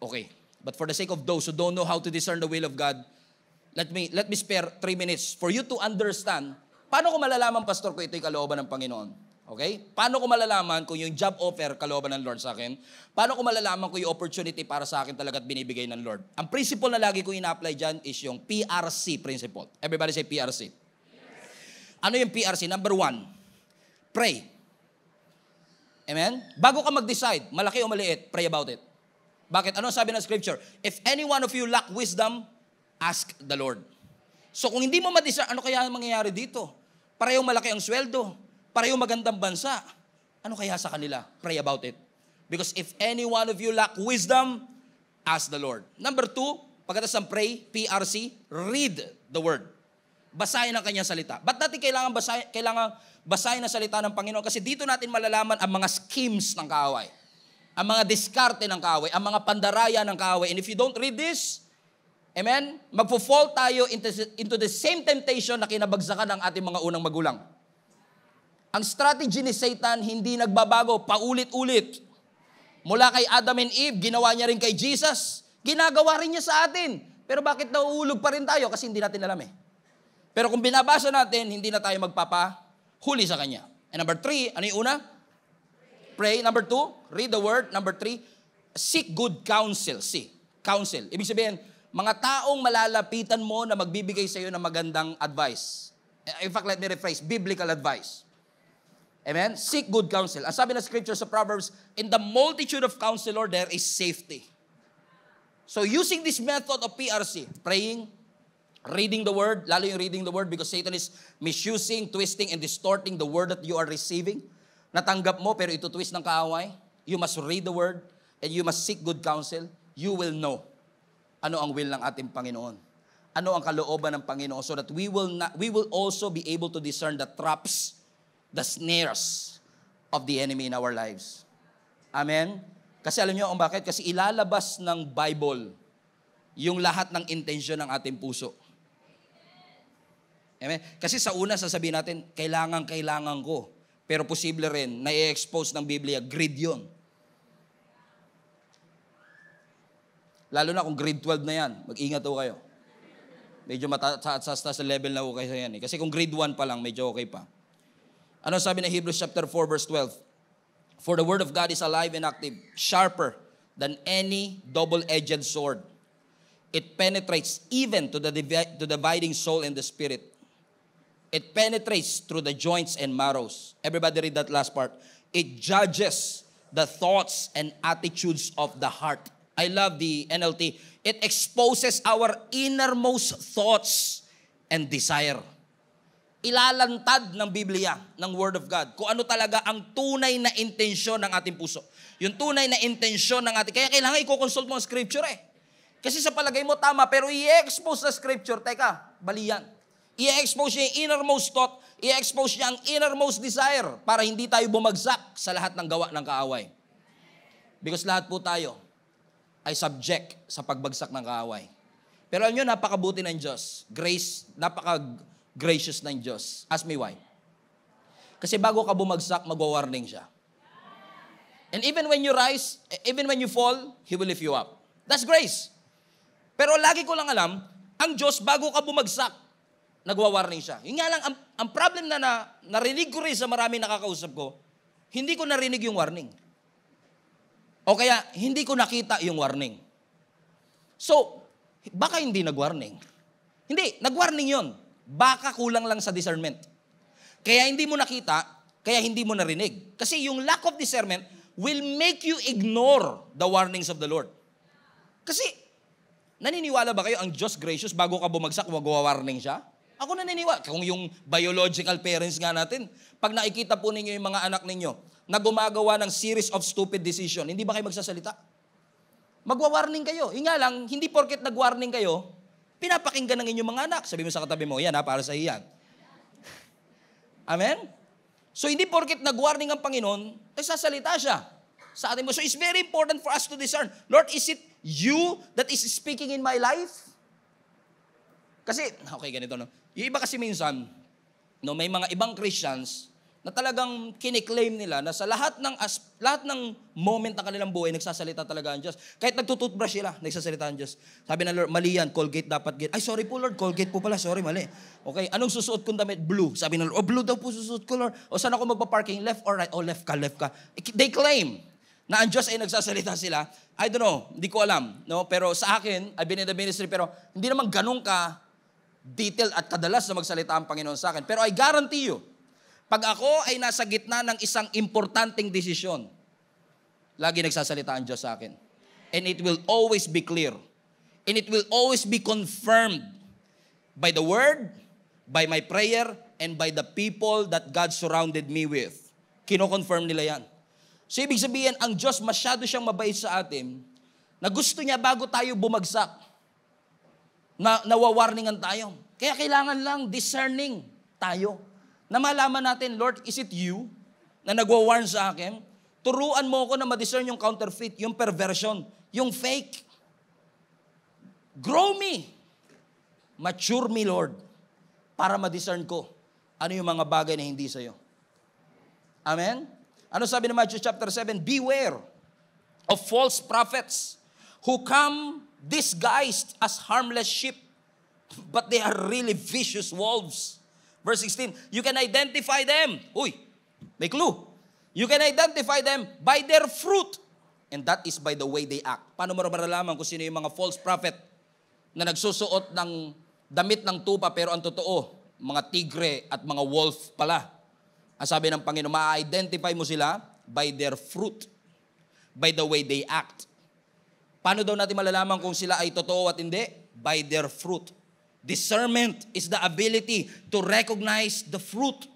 Okay. But for the sake of those who don't know how to discern the will of God, let me let me spare three minutes for you to understand paano ko malalaman, Pastor, ko ito'y kalooban ng Panginoon? Okay? Paano ko malalaman kung yung job offer kalooban ng Lord sa akin? Paano ko malalaman kung yung opportunity para sa akin talaga at binibigay ng Lord? Ang principle na lagi ko ina-apply dyan is yung PRC principle. Everybody say PRC. Ano yung PRC? Number one, pray. Amen? Bago ka mag-decide, malaki o maliit, pray about it. Bakit? Ano sabi ng scripture? If any one of you lack wisdom, ask the Lord. So kung hindi mo madiscern, ano kaya mangyayari dito? Pareho malaki ang sweldo, pareho magandang bansa. Ano kaya sa kanila? Pray about it. Because if any one of you lack wisdom, ask the Lord. Number two, pagkatapos ng pray, PRC, read the word. Basahin ang kanyang salita. Ba't natin kailangan basahin, kailangan basahin ang salita ng Panginoon? Kasi dito natin malalaman ang mga schemes ng kaaway ang mga diskarte ng kaaway, ang mga pandaraya ng kaaway. And if you don't read this, amen, magpo-fall tayo into, into the same temptation na kinabagsakan ng ating mga unang magulang. Ang strategy ni Satan hindi nagbabago paulit-ulit. Mula kay Adam and Eve, ginawa niya rin kay Jesus. Ginagawa rin niya sa atin. Pero bakit nauulog pa rin tayo? Kasi hindi natin alam eh. Pero kung binabasa natin, hindi na tayo magpapahuli sa Kanya. And number three, ano yung una? pray. Number two, read the word. Number three, seek good counsel. See, counsel. Ibig sabihin, mga taong malalapitan mo na magbibigay sa iyo ng magandang advice. In fact, let me rephrase, biblical advice. Amen? Seek good counsel. Ang sabi ng scripture sa Proverbs, in the multitude of counselor, there is safety. So using this method of PRC, praying, reading the word, lalo yung reading the word because Satan is misusing, twisting, and distorting the word that you are receiving natanggap mo pero ito twist ng kaaway, you must read the word and you must seek good counsel, you will know ano ang will ng ating Panginoon. Ano ang kalooban ng Panginoon so that we will not, we will also be able to discern the traps, the snares of the enemy in our lives. Amen? Kasi alam niyo kung bakit? Kasi ilalabas ng Bible yung lahat ng intention ng ating puso. Amen? Kasi sa una, sasabihin natin, kailangan, kailangan ko. Pero posible rin na i-expose ng Biblia, grade yun. Lalo na kung grade 12 na yan, mag-ingat ho kayo. Medyo mataas sa sa level na ho kayo yan. Eh. Kasi kung grade 1 pa lang, medyo okay pa. Ano sabi ng Hebrews chapter 4 verse 12? For the word of God is alive and active, sharper than any double-edged sword. It penetrates even to the, divi- to the dividing soul and the spirit, It penetrates through the joints and marrows. Everybody read that last part. It judges the thoughts and attitudes of the heart. I love the NLT. It exposes our innermost thoughts and desire. Ilalantad ng Biblia, ng Word of God, kung ano talaga ang tunay na intensyon ng ating puso. Yung tunay na intensyon ng ating... Kaya kailangan i-consult mo ang Scripture eh. Kasi sa palagay mo, tama, pero i-expose sa Scripture. Teka, bali yan. I-expose niya yung innermost thought, i-expose niya ang innermost desire para hindi tayo bumagsak sa lahat ng gawa ng kaaway. Because lahat po tayo ay subject sa pagbagsak ng kaaway. Pero alam nyo, napakabuti ng Diyos. Grace, napaka-gracious ng Diyos. Ask me why. Kasi bago ka bumagsak, magwa-warning siya. And even when you rise, even when you fall, He will lift you up. That's grace. Pero lagi ko lang alam, ang Diyos, bago ka bumagsak, nagwa-warning siya. Yun nga lang, ang, ang problem na, na narinig ko rin sa marami nakakausap ko, hindi ko narinig yung warning. O kaya, hindi ko nakita yung warning. So, baka hindi nag-warning. Hindi, nag-warning yun. Baka kulang lang sa discernment. Kaya hindi mo nakita, kaya hindi mo narinig. Kasi yung lack of discernment will make you ignore the warnings of the Lord. Kasi, naniniwala ba kayo ang Diyos gracious bago ka bumagsak, magwa-warning siya? Ako naniniwala. Kung yung biological parents nga natin, pag nakikita po ninyo yung mga anak ninyo na gumagawa ng series of stupid decision, hindi ba kayo magsasalita? Magwa-warning kayo. Yung nga lang, hindi porket nag-warning kayo, pinapakinggan ng inyong mga anak. Sabi mo sa katabi mo, yan ha, ah, para sa iyan. Amen? So hindi porket nag-warning ang Panginoon, sasalita siya sa atin mo. So it's very important for us to discern. Lord, is it you that is speaking in my life? Kasi, okay, ganito no. Yung iba kasi minsan, no, may mga ibang Christians na talagang kiniklaim nila na sa lahat ng as, lahat ng moment ng kanilang buhay, nagsasalita talaga ang Diyos. Kahit nagtututbrush sila, nagsasalita ang Diyos. Sabi na Lord, mali yan, Colgate dapat get. Ay, sorry po Lord, Colgate po pala, sorry, mali. Okay, anong susuot kong damit? Blue. Sabi na Lord, oh, blue daw po susuot ko Lord. O saan ako magpa-parking? Left or right? Oh, left ka, left ka. They claim na ang Diyos ay nagsasalita sila. I don't know, hindi ko alam. No? Pero sa akin, I've been in the ministry, pero hindi naman ganun ka detailed at kadalas na magsalita ang Panginoon sa akin. Pero I guarantee you, pag ako ay nasa gitna ng isang importanteng desisyon, lagi nagsasalita ang Diyos sa akin. And it will always be clear. And it will always be confirmed by the Word, by my prayer, and by the people that God surrounded me with. Kino-confirm nila yan. So ibig sabihin, ang Diyos masyado siyang mabait sa atin na gusto niya bago tayo bumagsak, na, nawawarningan tayo. Kaya kailangan lang discerning tayo. Na malaman natin, Lord, is it you na nagwa-warn sa akin? Turuan mo ako na ma-discern yung counterfeit, yung perversion, yung fake. Grow me. Mature me, Lord, para ma-discern ko ano yung mga bagay na hindi sa'yo. Amen? Ano sabi ng Matthew chapter 7? Beware of false prophets who come disguised as harmless sheep, but they are really vicious wolves. Verse 16, you can identify them. Uy, may clue. You can identify them by their fruit. And that is by the way they act. Paano mo maralaman kung sino yung mga false prophet na nagsusuot ng damit ng tupa pero ang totoo, mga tigre at mga wolf pala. Ang sabi ng Panginoon, ma-identify mo sila by their fruit, by the way they act. Paano daw natin malalaman kung sila ay totoo at hindi? By their fruit. Discernment is the ability to recognize the fruit.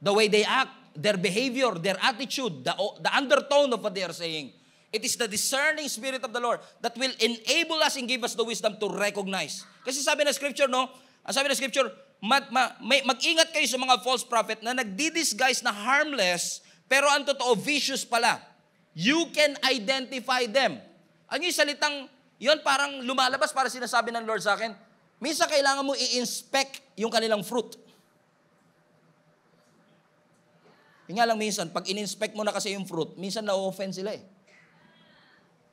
The way they act, their behavior, their attitude, the, the undertone of what they are saying. It is the discerning spirit of the Lord that will enable us and give us the wisdom to recognize. Kasi sabi ng scripture, no? Ah, sabi ng scripture, mag, ma, mag-ingat kayo sa mga false prophet na nagdi-disguise na harmless, pero ang totoo, vicious pala. You can identify them. Ang yung salitang, yon parang lumalabas para sinasabi ng Lord sa akin, minsan kailangan mo i-inspect yung kanilang fruit. Yung nga lang minsan, pag in-inspect mo na kasi yung fruit, minsan na-offend sila eh.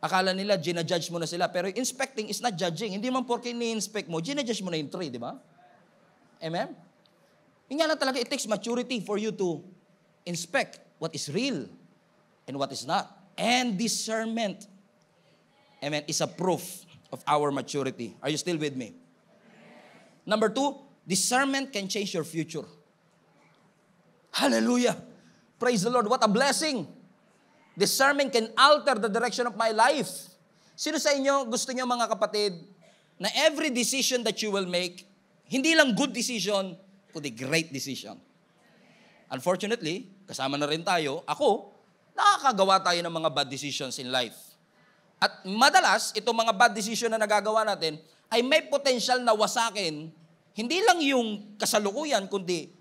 Akala nila, ginajudge mo na sila. Pero inspecting is not judging. Hindi man porke ni-inspect mo, ginajudge mo na yung tree, di ba? Amen? Yung nga lang talaga, it takes maturity for you to inspect what is real and what is not. And discernment. Amen. Is a proof of our maturity. Are you still with me? Number two, discernment can change your future. Hallelujah. Praise the Lord. What a blessing. Discernment can alter the direction of my life. Sino sa inyo, gusto nyo mga kapatid, na every decision that you will make, hindi lang good decision, kundi great decision. Unfortunately, kasama na rin tayo, ako, nakakagawa tayo ng mga bad decisions in life. At madalas, itong mga bad decision na nagagawa natin ay may potential na wasakin hindi lang yung kasalukuyan, kundi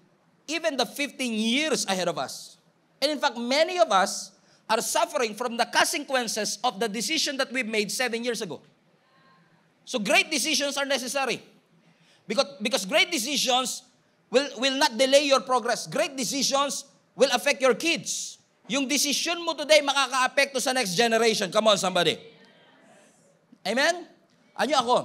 even the 15 years ahead of us. And in fact, many of us are suffering from the consequences of the decision that we made seven years ago. So great decisions are necessary. Because, because great decisions will, will not delay your progress. Great decisions will affect your kids. Yung decision mo today makakaapekto sa next generation. Come on, somebody. Amen? Ano ako?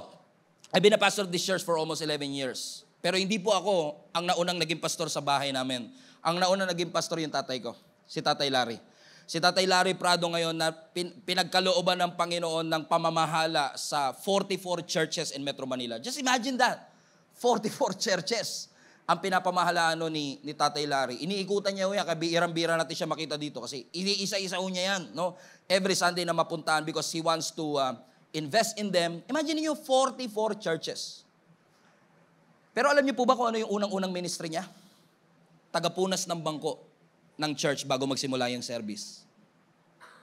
I've been a pastor of this church for almost 11 years. Pero hindi po ako ang naunang naging pastor sa bahay namin. Ang naunang naging pastor yung tatay ko, si Tatay Larry. Si Tatay Larry Prado ngayon na pin- pinagkalooban ng Panginoon ng pamamahala sa 44 churches in Metro Manila. Just imagine that. 44 churches ang pinapamahalaan no ni, ni Tatay Larry. Iniikutan niya ho yan, kabirang-bira natin siya makita dito kasi iniisa-isa ho niya yan. No? Every Sunday na mapuntahan because he wants to uh, invest in them. Imagine niyo 44 churches. Pero alam niyo po ba kung ano yung unang-unang ministry niya? Tagapunas ng bangko ng church bago magsimula yung service.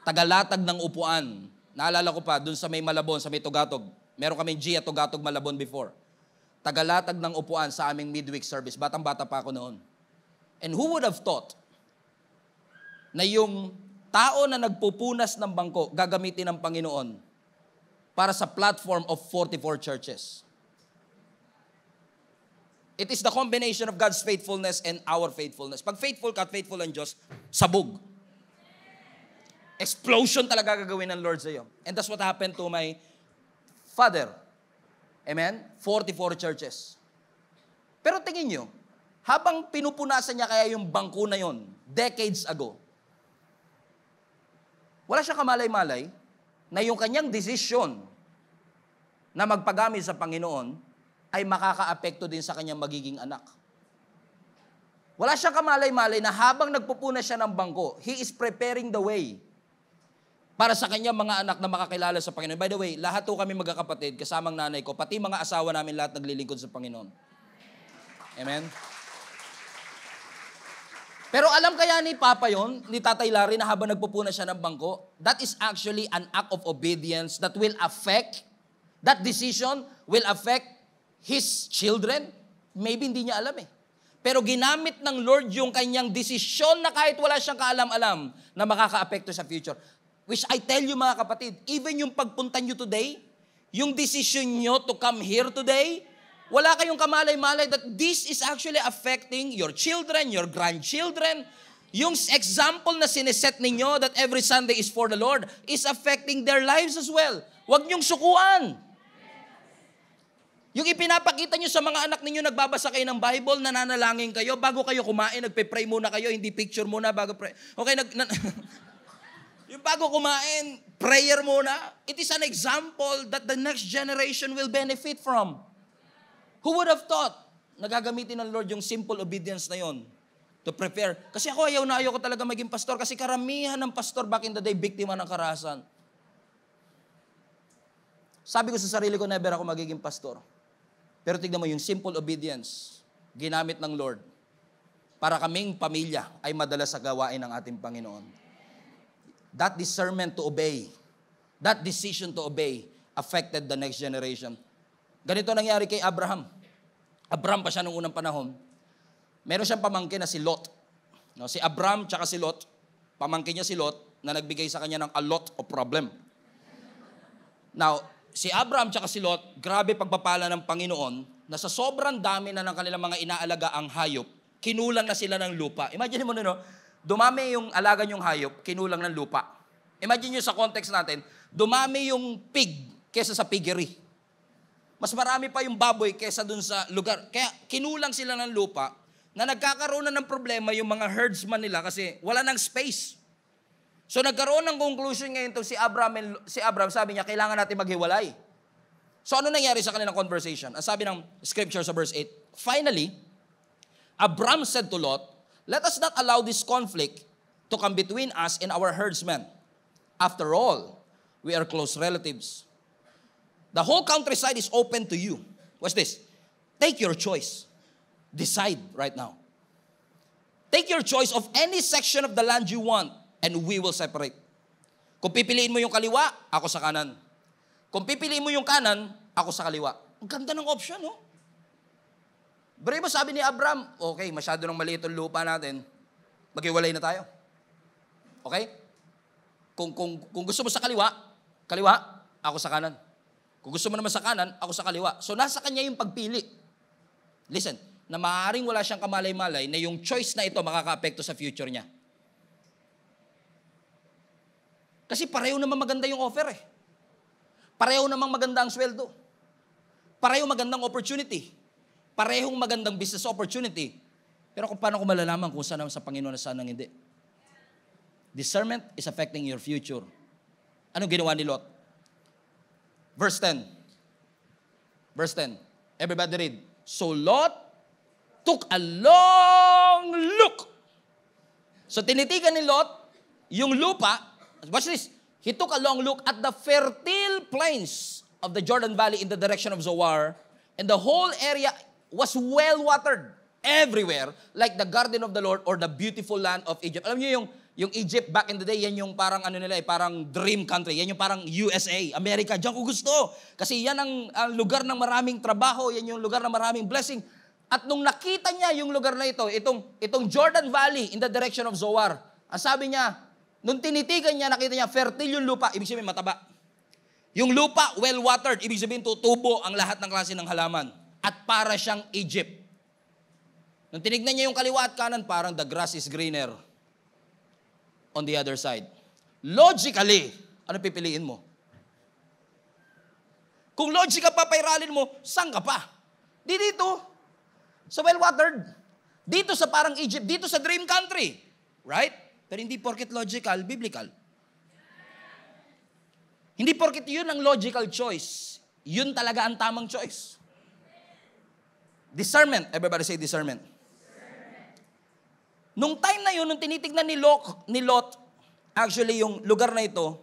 Tagalatag ng upuan. Naalala ko pa, dun sa may Malabon, sa may Tugatog. Meron kami Gia Tugatog Malabon before tagalatag ng upuan sa aming midweek service. Batang-bata pa ako noon. And who would have thought na yung tao na nagpupunas ng bangko gagamitin ng Panginoon para sa platform of 44 churches. It is the combination of God's faithfulness and our faithfulness. Pag faithful ka at faithful ang Diyos, sabog. Explosion talaga gagawin ng Lord sa iyo. And that's what happened to my father. Amen? 44 churches. Pero tingin nyo, habang pinupunasan niya kaya yung bangko na yon, decades ago, wala siya kamalay-malay na yung kanyang decision na magpagamit sa Panginoon ay makakaapekto din sa kanyang magiging anak. Wala siyang kamalay-malay na habang nagpupuna siya ng bangko, he is preparing the way para sa kanya mga anak na makakilala sa Panginoon. By the way, lahat po kami magkakapatid, kasamang nanay ko, pati mga asawa namin lahat naglilingkod sa Panginoon. Amen? Pero alam kaya ni Papa yon, ni Tatay Larry, na habang nagpupuna siya ng bangko, that is actually an act of obedience that will affect, that decision will affect his children. Maybe hindi niya alam eh. Pero ginamit ng Lord yung kanyang desisyon na kahit wala siyang kaalam-alam na makakaapekto sa future. Which I tell you mga kapatid, even yung pagpunta nyo today, yung decision nyo to come here today, wala kayong kamalay-malay that this is actually affecting your children, your grandchildren. Yung example na sineset ninyo that every Sunday is for the Lord is affecting their lives as well. Huwag niyong sukuan. Yung ipinapakita nyo sa mga anak ninyo, nagbabasa kayo ng Bible, nananalangin kayo, bago kayo kumain, nagpe-pray muna kayo, hindi picture muna bago pray. Okay, nag, na, Yung bago kumain, prayer muna. It is an example that the next generation will benefit from. Who would have thought nagagamitin ng Lord yung simple obedience na yon to prepare? Kasi ako ayaw na ayaw ko talaga maging pastor kasi karamihan ng pastor back in the day, biktima ng karahasan. Sabi ko sa sarili ko, never ako magiging pastor. Pero tignan mo, yung simple obedience, ginamit ng Lord para kaming pamilya ay madalas sa gawain ng ating Panginoon that discernment to obey, that decision to obey, affected the next generation. Ganito nangyari kay Abraham. Abraham pa siya nung unang panahon. Meron siyang pamangkin na si Lot. No, si Abraham tsaka si Lot, pamangkin niya si Lot na nagbigay sa kanya ng a lot of problem. Now, si Abraham tsaka si Lot, grabe pagpapala ng Panginoon na sa sobrang dami na ng kanilang mga inaalaga ang hayop, kinulan na sila ng lupa. Imagine mo na, no? dumami yung alaga niyong hayop, kinulang ng lupa. Imagine nyo sa context natin, dumami yung pig kesa sa piggery. Mas marami pa yung baboy kesa dun sa lugar. Kaya kinulang sila ng lupa na nagkakaroon na ng problema yung mga herdsman nila kasi wala ng space. So nagkaroon ng conclusion ngayon to si Abraham, si Abraham sabi niya, kailangan natin maghiwalay. So ano nangyari sa kanilang conversation? Ang sabi ng scripture sa verse 8, Finally, Abraham said to Lot, Let us not allow this conflict to come between us and our herdsmen. After all, we are close relatives. The whole countryside is open to you. What's this? Take your choice. Decide right now. Take your choice of any section of the land you want and we will separate. Kung pipiliin mo yung kaliwa, ako sa kanan. Kung pipiliin mo yung kanan, ako sa kaliwa. Ang ganda ng option, no? Oh. Pero mo sabi ni Abram, okay, masyado nang maliit ang lupa natin, maghiwalay na tayo. Okay? Kung, kung, kung gusto mo sa kaliwa, kaliwa, ako sa kanan. Kung gusto mo naman sa kanan, ako sa kaliwa. So nasa kanya yung pagpili. Listen, na maaaring wala siyang kamalay-malay na yung choice na ito makakaapekto sa future niya. Kasi pareho naman maganda yung offer eh. Pareho namang maganda ang sweldo. Pareho magandang opportunity. Parehong magandang business opportunity. Pero kung paano ko malalaman kung saan sa Panginoon na saan ang hindi? Discernment is affecting your future. Anong ginawa ni Lot? Verse 10. Verse 10. Everybody read. So Lot took a long look. So tinitigan ni Lot yung lupa. Watch this. He took a long look at the fertile plains of the Jordan Valley in the direction of Zoar and the whole area was well watered everywhere like the garden of the Lord or the beautiful land of Egypt. Alam niyo yung yung Egypt back in the day, yan yung parang ano nila eh, parang dream country. Yan yung parang USA, America. Diyan ko gusto. Kasi yan ang, ang lugar ng maraming trabaho, yan yung lugar ng maraming blessing. At nung nakita niya yung lugar na ito, itong, itong Jordan Valley in the direction of Zoar, ang sabi niya, nung tinitigan niya, nakita niya, fertile yung lupa, ibig sabihin mataba. Yung lupa, well-watered, ibig sabihin tutubo ang lahat ng klase ng halaman at para siyang Egypt. Nung tinignan niya yung kaliwa at kanan, parang the grass is greener on the other side. Logically, ano pipiliin mo? Kung logic ka papairalin mo, saan ka pa? Di dito. Sa well-watered. Dito sa parang Egypt. Dito sa dream country. Right? Pero hindi porket logical, biblical. Hindi porket yun ang logical choice. Yun talaga ang tamang choice. Discernment. Everybody say discernment. discernment. Nung time na yun, nung tinitignan ni Lot, ni Lot, actually yung lugar na ito,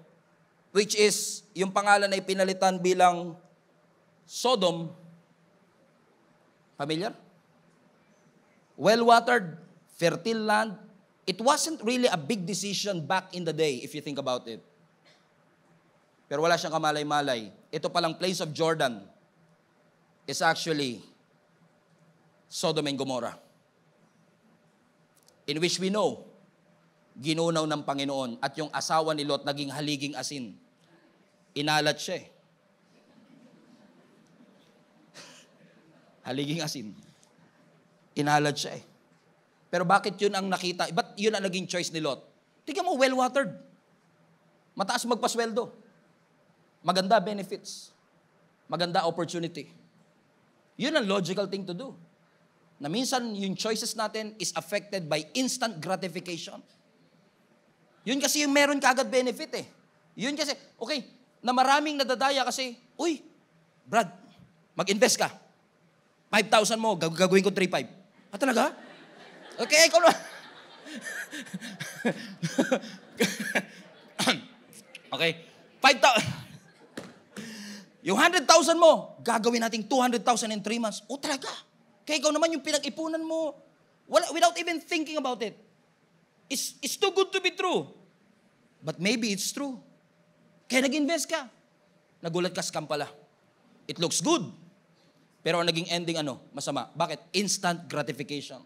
which is yung pangalan na ipinalitan bilang Sodom, familiar? Well-watered, fertile land. It wasn't really a big decision back in the day, if you think about it. Pero wala siyang kamalay-malay. Ito palang place of Jordan is actually Sodom and Gomorrah. In which we know, ginunaw ng Panginoon at yung asawa ni Lot naging haliging asin. Inalat siya eh. haliging asin. Inalat siya eh. Pero bakit yun ang nakita? Ba't yun ang naging choice ni Lot? Tingnan mo, well-watered. Mataas magpasweldo. Maganda benefits. Maganda opportunity. Yun ang logical thing to do na minsan yung choices natin is affected by instant gratification. Yun kasi yung meron kaagad benefit eh. Yun kasi, okay, na maraming nadadaya kasi, uy, Brad, mag-invest ka. 5,000 mo, gag- gagawin ko 3,500. Ah, talaga? Okay, ikaw na. okay, 5,000. Yung 100,000 mo, gagawin natin 200,000 in 3 months. O oh, talaga? Kaya ikaw naman yung pinag-ipunan mo. without even thinking about it. It's, it's too good to be true. But maybe it's true. Kaya nag-invest ka. Nagulat ka, scam pala. It looks good. Pero ang naging ending ano? Masama. Bakit? Instant gratification.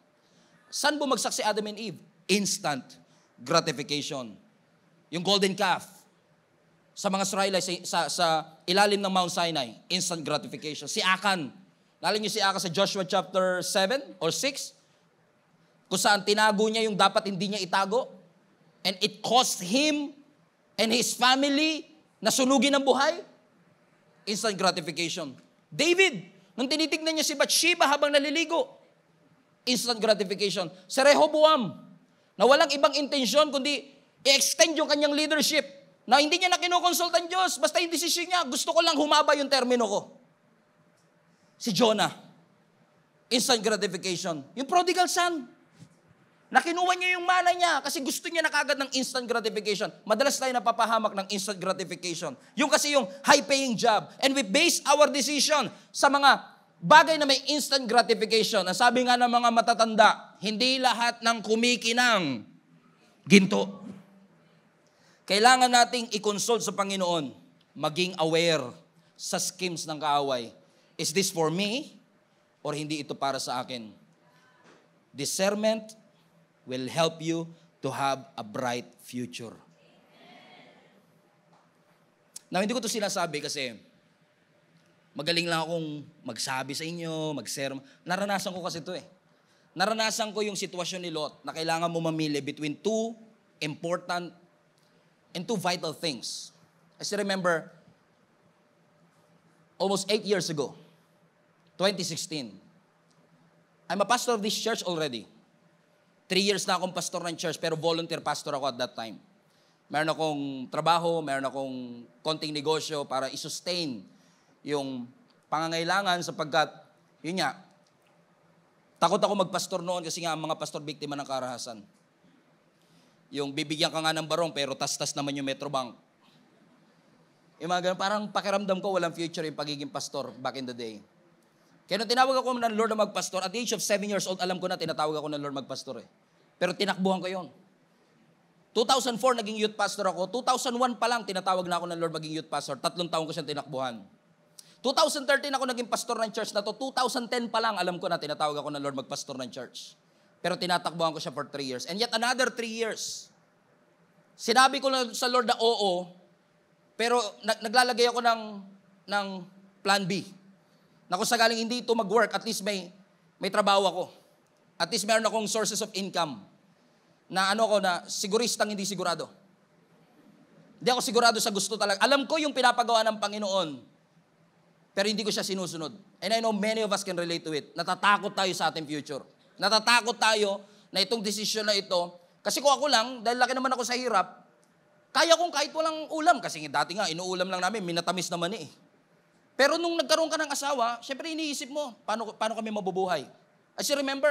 Saan bumagsak si Adam and Eve? Instant gratification. Yung golden calf, sa mga Israelites sa, sa, sa ilalim ng Mount Sinai, instant gratification. Si Akan, Lalo nyo si Aka sa Joshua chapter 7 or 6, kung saan tinago niya yung dapat hindi niya itago. And it cost him and his family na sunugin ang buhay. Instant gratification. David, nung tinitignan niya si Bathsheba habang naliligo, instant gratification. Si Rehoboam, na walang ibang intensyon kundi i-extend yung kanyang leadership na hindi niya na ang Diyos, basta yung decision niya, gusto ko lang humaba yung termino ko. Si Jonah. Instant gratification. Yung prodigal son. Nakinuha niya yung malay niya kasi gusto niya na kagad ng instant gratification. Madalas tayo napapahamak ng instant gratification. Yung kasi yung high-paying job. And we base our decision sa mga bagay na may instant gratification. Ang sabi nga ng mga matatanda, hindi lahat ng kumikinang ginto. Kailangan nating i-consult sa Panginoon, maging aware sa schemes ng kaaway. Is this for me? Or hindi ito para sa akin? Discernment will help you to have a bright future. Now, hindi ko ito sinasabi kasi magaling lang akong magsabi sa inyo, mag-sermon. Naranasan ko kasi ito eh. Naranasan ko yung sitwasyon ni Lot na kailangan mo mamili between two important and two vital things. I still remember almost eight years ago, 2016. I'm a pastor of this church already. Three years na akong pastor ng church, pero volunteer pastor ako at that time. Meron akong trabaho, meron akong konting negosyo para isustain yung pangangailangan sapagkat, yun nga, takot ako magpastor noon kasi nga ang mga pastor biktima ng karahasan. Yung bibigyan ka nga ng barong pero tastas naman yung Metrobank. Yung mga ganun, parang pakiramdam ko walang future yung pagiging pastor back in the day. Kaya nung tinawag ako ng Lord na magpastor, at the age of 7 years old, alam ko na tinatawag ako ng Lord magpastor eh. Pero tinakbuhan ko yon. 2004, naging youth pastor ako. 2001 pa lang, tinatawag na ako ng Lord maging youth pastor. Tatlong taon ko siyang tinakbuhan. 2013 ako naging pastor ng church na to. 2010 pa lang, alam ko na tinatawag ako ng Lord magpastor ng church. Pero tinatakbuhan ko siya for 3 years. And yet another 3 years. Sinabi ko lang sa Lord na oo, pero naglalagay ako ng, ng plan B na kung sakaling hindi ito mag-work, at least may, may trabaho ako. At least meron akong sources of income na ano ko na siguristang hindi sigurado. Hindi ako sigurado sa gusto talaga. Alam ko yung pinapagawa ng Panginoon, pero hindi ko siya sinusunod. And I know many of us can relate to it. Natatakot tayo sa ating future. Natatakot tayo na itong desisyon na ito, kasi kung ako lang, dahil laki naman ako sa hirap, kaya kong kahit walang ulam. Kasi dati nga, inuulam lang namin, minatamis naman eh. Pero nung nagkaroon ka ng asawa, syempre iniisip mo, paano, paano kami mabubuhay? As you remember,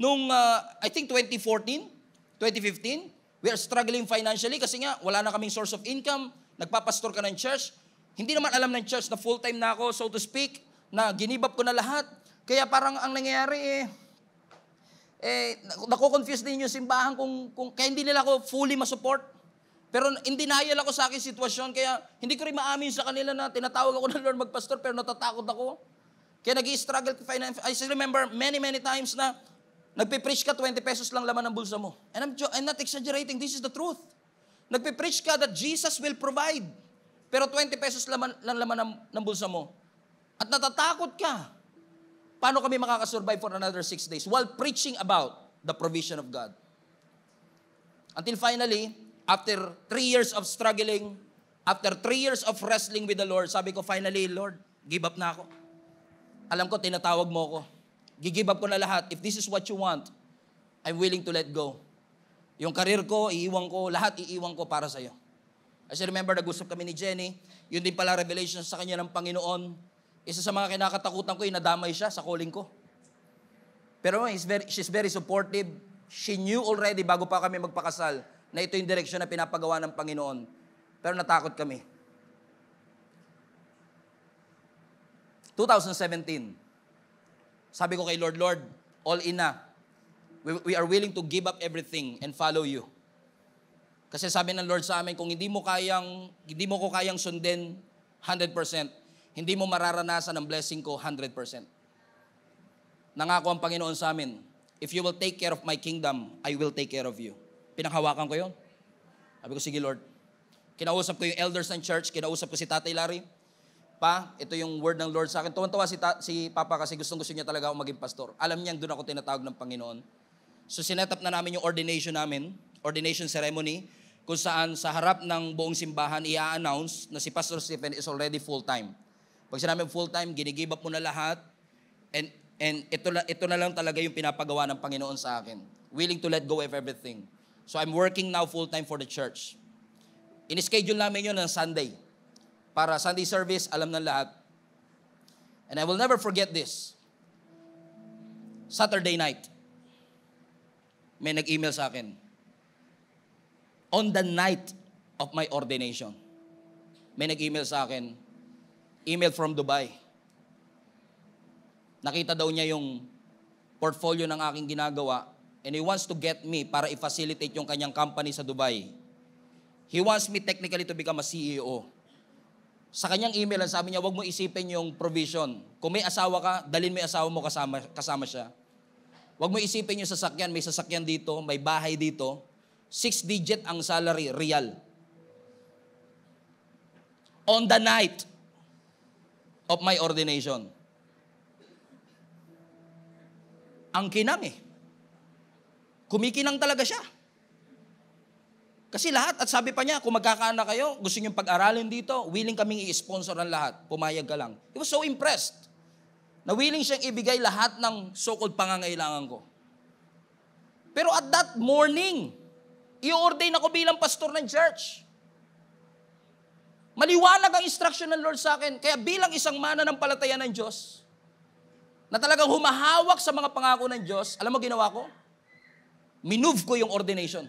nung uh, I think 2014, 2015, we are struggling financially kasi nga wala na kaming source of income, nagpapastor ka ng church. Hindi naman alam ng church na full-time na ako, so to speak, na ginibap ko na lahat. Kaya parang ang nangyayari eh, eh, nako-confuse din yung simbahan kung, kung kaya hindi nila ako fully masupport. Pero in denial ako sa aking sitwasyon, kaya hindi ko rin maamin sa kanila na tinatawag ako ng Lord magpastor, pero natatakot ako. Kaya nag struggle ko I still remember many, many times na nagpe-preach ka, 20 pesos lang laman ng bulsa mo. And I'm, I'm not exaggerating, this is the truth. Nagpe-preach ka that Jesus will provide, pero 20 pesos laman, lang laman ng, ng bulsa mo. At natatakot ka. Paano kami makakasurvive for another six days while preaching about the provision of God? Until finally, after three years of struggling, after three years of wrestling with the Lord, sabi ko, finally, Lord, give up na ako. Alam ko, tinatawag mo ko. Gigive up ko na lahat. If this is what you want, I'm willing to let go. Yung karir ko, iiwan ko, lahat iiwan ko para sa'yo. As I remember, nag-usap kami ni Jenny, yun din pala revelation sa kanya ng Panginoon. Isa sa mga kinakatakutan ko, inadamay siya sa calling ko. Pero he's very, she's very supportive. She knew already bago pa kami magpakasal na ito yung direksyon na pinapagawa ng Panginoon. Pero natakot kami. 2017, sabi ko kay Lord, Lord, all in na. We, we are willing to give up everything and follow you. Kasi sabi ng Lord sa amin, kung hindi mo kayang, hindi mo ko kayang sundin 100%, hindi mo mararanasan ang blessing ko 100%. Nangako ang Panginoon sa amin, if you will take care of my kingdom, I will take care of you. Pinanghawakan ko yon. Sabi ko, sige Lord. Kinausap ko yung elders ng church, kinausap ko si Tatay Larry. Pa, ito yung word ng Lord sa akin. Tuwan-tuwa si, ta- si Papa kasi gustong-gusto niya talaga ako maging pastor. Alam niyang doon ako tinatawag ng Panginoon. So sinetap na namin yung ordination namin, ordination ceremony, kung saan sa harap ng buong simbahan i-announce na si Pastor Stephen is already full-time. Pag sinabi full-time, ginigive up mo na lahat. And, and ito, na, ito na lang talaga yung pinapagawa ng Panginoon sa akin. Willing to let go of everything. So I'm working now full-time for the church. In-schedule namin yun ng Sunday. Para Sunday service, alam ng lahat. And I will never forget this. Saturday night, may nag-email sa akin. On the night of my ordination, may nag-email sa akin, email from Dubai. Nakita daw niya yung portfolio ng aking ginagawa And he wants to get me para i-facilitate yung kanyang company sa Dubai. He wants me technically to become a CEO. Sa kanyang email, sabi niya, huwag mo isipin yung provision. Kung may asawa ka, dalin mo yung asawa mo kasama, kasama siya. Huwag mo isipin yung sasakyan. May sasakyan dito, may bahay dito. Six digit ang salary, real. On the night of my ordination. Ang kinang eh. Kumikinang talaga siya. Kasi lahat, at sabi pa niya, kung magkakaanak kayo, gusto niyo pag-aralin dito, willing kaming i-sponsor ang lahat. Pumayag ka lang. He was so impressed na willing siyang ibigay lahat ng so-called pangangailangan ko. Pero at that morning, i-ordain ako bilang pastor ng church. Maliwanag ang instruction ng Lord sa akin. Kaya bilang isang mana ng palataya ng Diyos, na talagang humahawak sa mga pangako ng Diyos, alam mo ginawa ko? minove ko yung ordination.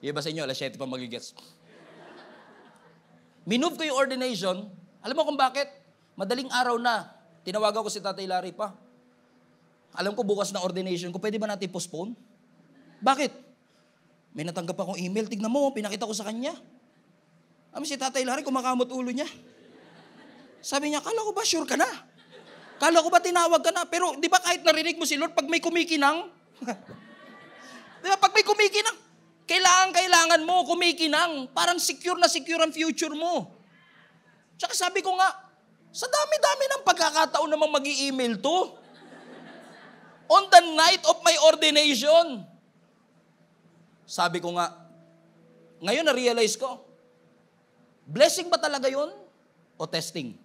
Iba sa inyo, alas 7 pa magigets. Minove ko yung ordination. Alam mo kung bakit? Madaling araw na, tinawagan ko si Tatay Larry pa. Alam ko bukas na ordination ko, pwede ba natin postpone? Bakit? May natanggap akong email, tignan mo, pinakita ko sa kanya. Ami si Tatay Larry, kumakamot ulo niya. Sabi niya, kala ko ba sure ka na? Kala ko ba tinawag ka na? Pero di ba kahit narinig mo si Lord, pag may kumikinang, di ba pag may kumikinang, kailangan, kailangan mo kumikinang. Parang secure na secure ang future mo. Tsaka sabi ko nga, sa dami-dami ng pagkakataon namang mag email to. On the night of my ordination. Sabi ko nga, ngayon na-realize ko, blessing ba talaga yon O testing?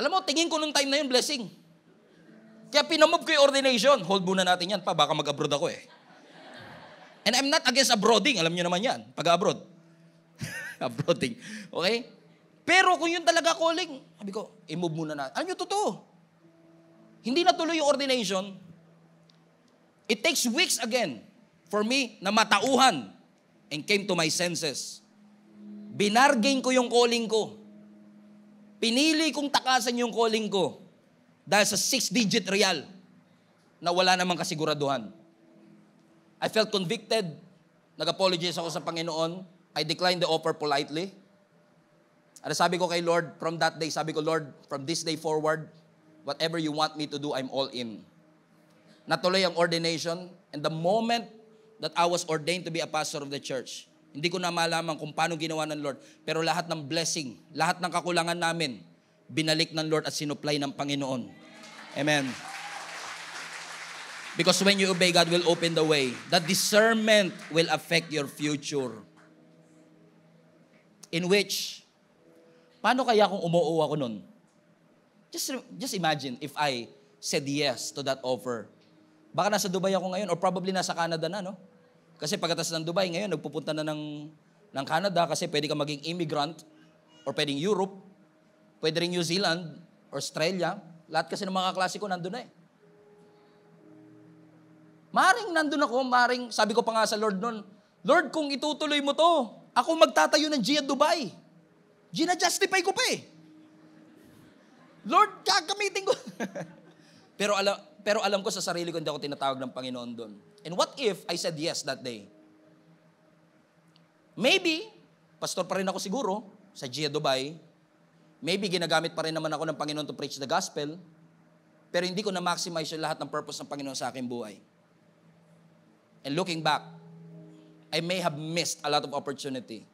Alam mo, tingin ko nung time na yun, blessing. Kaya pinamove ko yung ordination. Hold muna natin yan pa, baka mag-abroad ako eh. And I'm not against abroading. Alam nyo naman yan, pag-abroad. abroading. Okay? Pero kung yun talaga calling, sabi ko, i-move muna natin. Alam nyo, totoo. Hindi natuloy yung ordination. It takes weeks again for me na matauhan and came to my senses. Binargain ko yung calling ko. Pinili kong takasan yung calling ko dahil sa six-digit real na wala namang kasiguraduhan. I felt convicted. Nag-apologize ako sa Panginoon. I declined the offer politely. At ano sabi ko kay Lord, from that day, sabi ko, Lord, from this day forward, whatever you want me to do, I'm all in. Natuloy ang ordination. And the moment that I was ordained to be a pastor of the church, hindi ko na malaman kung paano ginawa ng Lord. Pero lahat ng blessing, lahat ng kakulangan namin, binalik ng Lord at sinuplay ng Panginoon. Amen. Because when you obey, God will open the way. That discernment will affect your future. In which, paano kaya kung umuo ako nun? Just, just imagine if I said yes to that offer. Baka nasa Dubai ako ngayon or probably nasa Canada na, no? Kasi pagkatas ng Dubai, ngayon nagpupunta na ng, ng Canada kasi pwede ka maging immigrant or pwedeng Europe, pwede rin New Zealand, Australia. Lahat kasi ng mga klase ko nandun na eh. Maring nandun ako, maring, sabi ko pa nga sa Lord noon, Lord, kung itutuloy mo to, ako magtatayo ng Gia Dubai. Gina-justify ko pa eh. Lord, gagamitin ko. pero alam pero alam ko sa sarili ko hindi ako tinatawag ng Panginoon doon. And what if I said yes that day? Maybe, pastor pa rin ako siguro sa Gia Dubai, maybe ginagamit pa rin naman ako ng Panginoon to preach the gospel, pero hindi ko na-maximize yung lahat ng purpose ng Panginoon sa aking buhay. And looking back, I may have missed a lot of opportunity.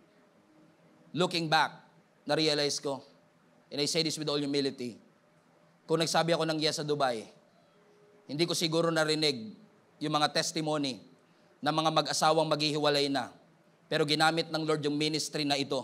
Looking back, na-realize ko, and I say this with all humility, kung nagsabi ako ng yes sa Dubai, hindi ko siguro narinig yung mga testimony ng mga mag-asawang maghihiwalay na. Pero ginamit ng Lord yung ministry na ito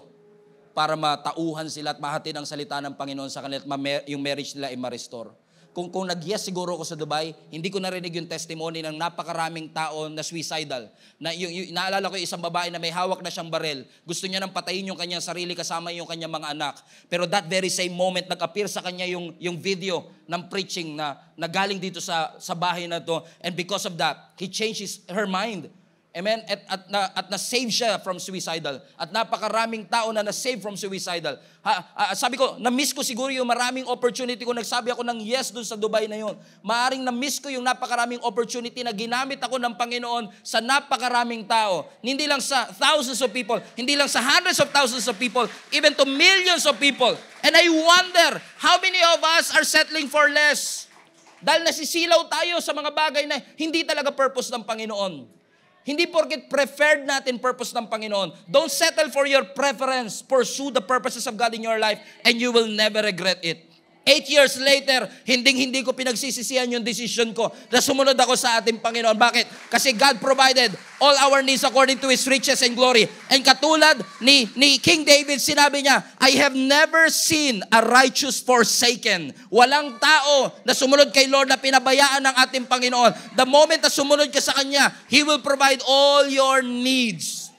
para matauhan sila at mahatid ang salita ng Panginoon sa kanila at yung marriage nila ay ma-restore kung, kung nag-yes siguro ako sa Dubai, hindi ko narinig yung testimony ng napakaraming tao na suicidal. Na, yung, yung, naalala ko yung isang babae na may hawak na siyang barel. Gusto niya nang patayin yung kanyang sarili kasama yung kanyang mga anak. Pero that very same moment, nag-appear sa kanya yung, yung video ng preaching na, na galing dito sa, sa bahay na to. And because of that, he changed her mind. Amen? At, at, na, at na-save siya from suicidal. At napakaraming tao na na-save from suicidal. Ha, ha, sabi ko, na-miss ko siguro yung maraming opportunity ko. Nagsabi ako ng yes dun sa Dubai na yun. Maaring na-miss ko yung napakaraming opportunity na ginamit ako ng Panginoon sa napakaraming tao. Hindi lang sa thousands of people. Hindi lang sa hundreds of thousands of people. Even to millions of people. And I wonder, how many of us are settling for less? Dahil nasisilaw tayo sa mga bagay na hindi talaga purpose ng Panginoon. Hindi porkit preferred natin purpose ng Panginoon. Don't settle for your preference. Pursue the purposes of God in your life and you will never regret it. Eight years later, hinding-hindi ko pinagsisisihan yung decision ko na sumunod ako sa ating Panginoon. Bakit? Kasi God provided all our needs according to His riches and glory. And katulad ni, ni King David, sinabi niya, I have never seen a righteous forsaken. Walang tao na sumunod kay Lord na pinabayaan ng ating Panginoon. The moment na sumunod ka sa Kanya, He will provide all your needs.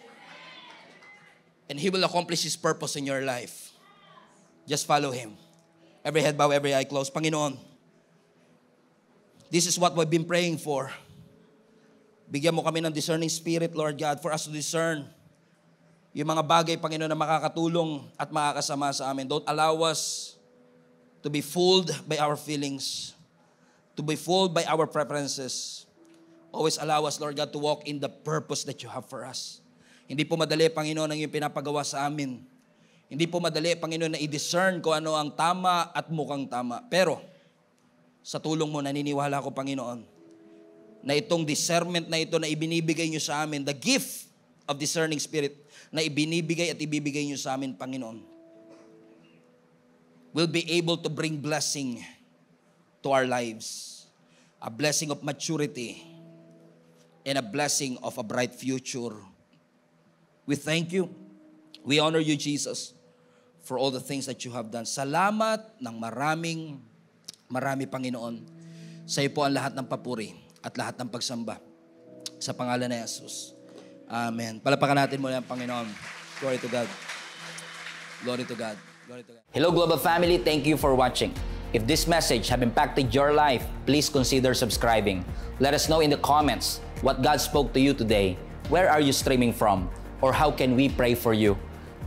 And He will accomplish His purpose in your life. Just follow Him. Every head bow, every eye closed. Panginoon, this is what we've been praying for. Bigyan mo kami ng discerning spirit, Lord God, for us to discern yung mga bagay, Panginoon, na makakatulong at makakasama sa amin. Don't allow us to be fooled by our feelings, to be fooled by our preferences. Always allow us, Lord God, to walk in the purpose that you have for us. Hindi po madali, Panginoon, ang iyong pinapagawa sa amin. Hindi po madali, Panginoon, na i-discern ko ano ang tama at mukhang tama. Pero, sa tulong mo, naniniwala ko, Panginoon, na itong discernment na ito na ibinibigay nyo sa amin, the gift of discerning spirit na ibinibigay at ibibigay nyo sa amin, Panginoon, will be able to bring blessing to our lives. A blessing of maturity and a blessing of a bright future. We thank you. We honor you, Jesus for all the things that you have done. Salamat ng maraming, marami Panginoon. Sa iyo po ang lahat ng papuri at lahat ng pagsamba. Sa pangalan ni Jesus. Amen. Palapakan natin muli ang Panginoon. Glory to God. Glory to God. Glory to God. Hello Global Family, thank you for watching. If this message have impacted your life, please consider subscribing. Let us know in the comments what God spoke to you today. Where are you streaming from? Or how can we pray for you?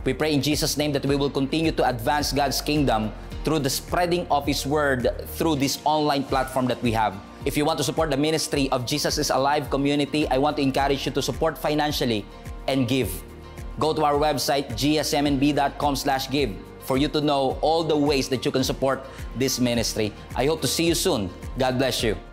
We pray in Jesus' name that we will continue to advance God's kingdom through the spreading of His word through this online platform that we have. If you want to support the ministry of Jesus is Alive community, I want to encourage you to support financially and give. Go to our website, gsmnb.com slash give for you to know all the ways that you can support this ministry. I hope to see you soon. God bless you.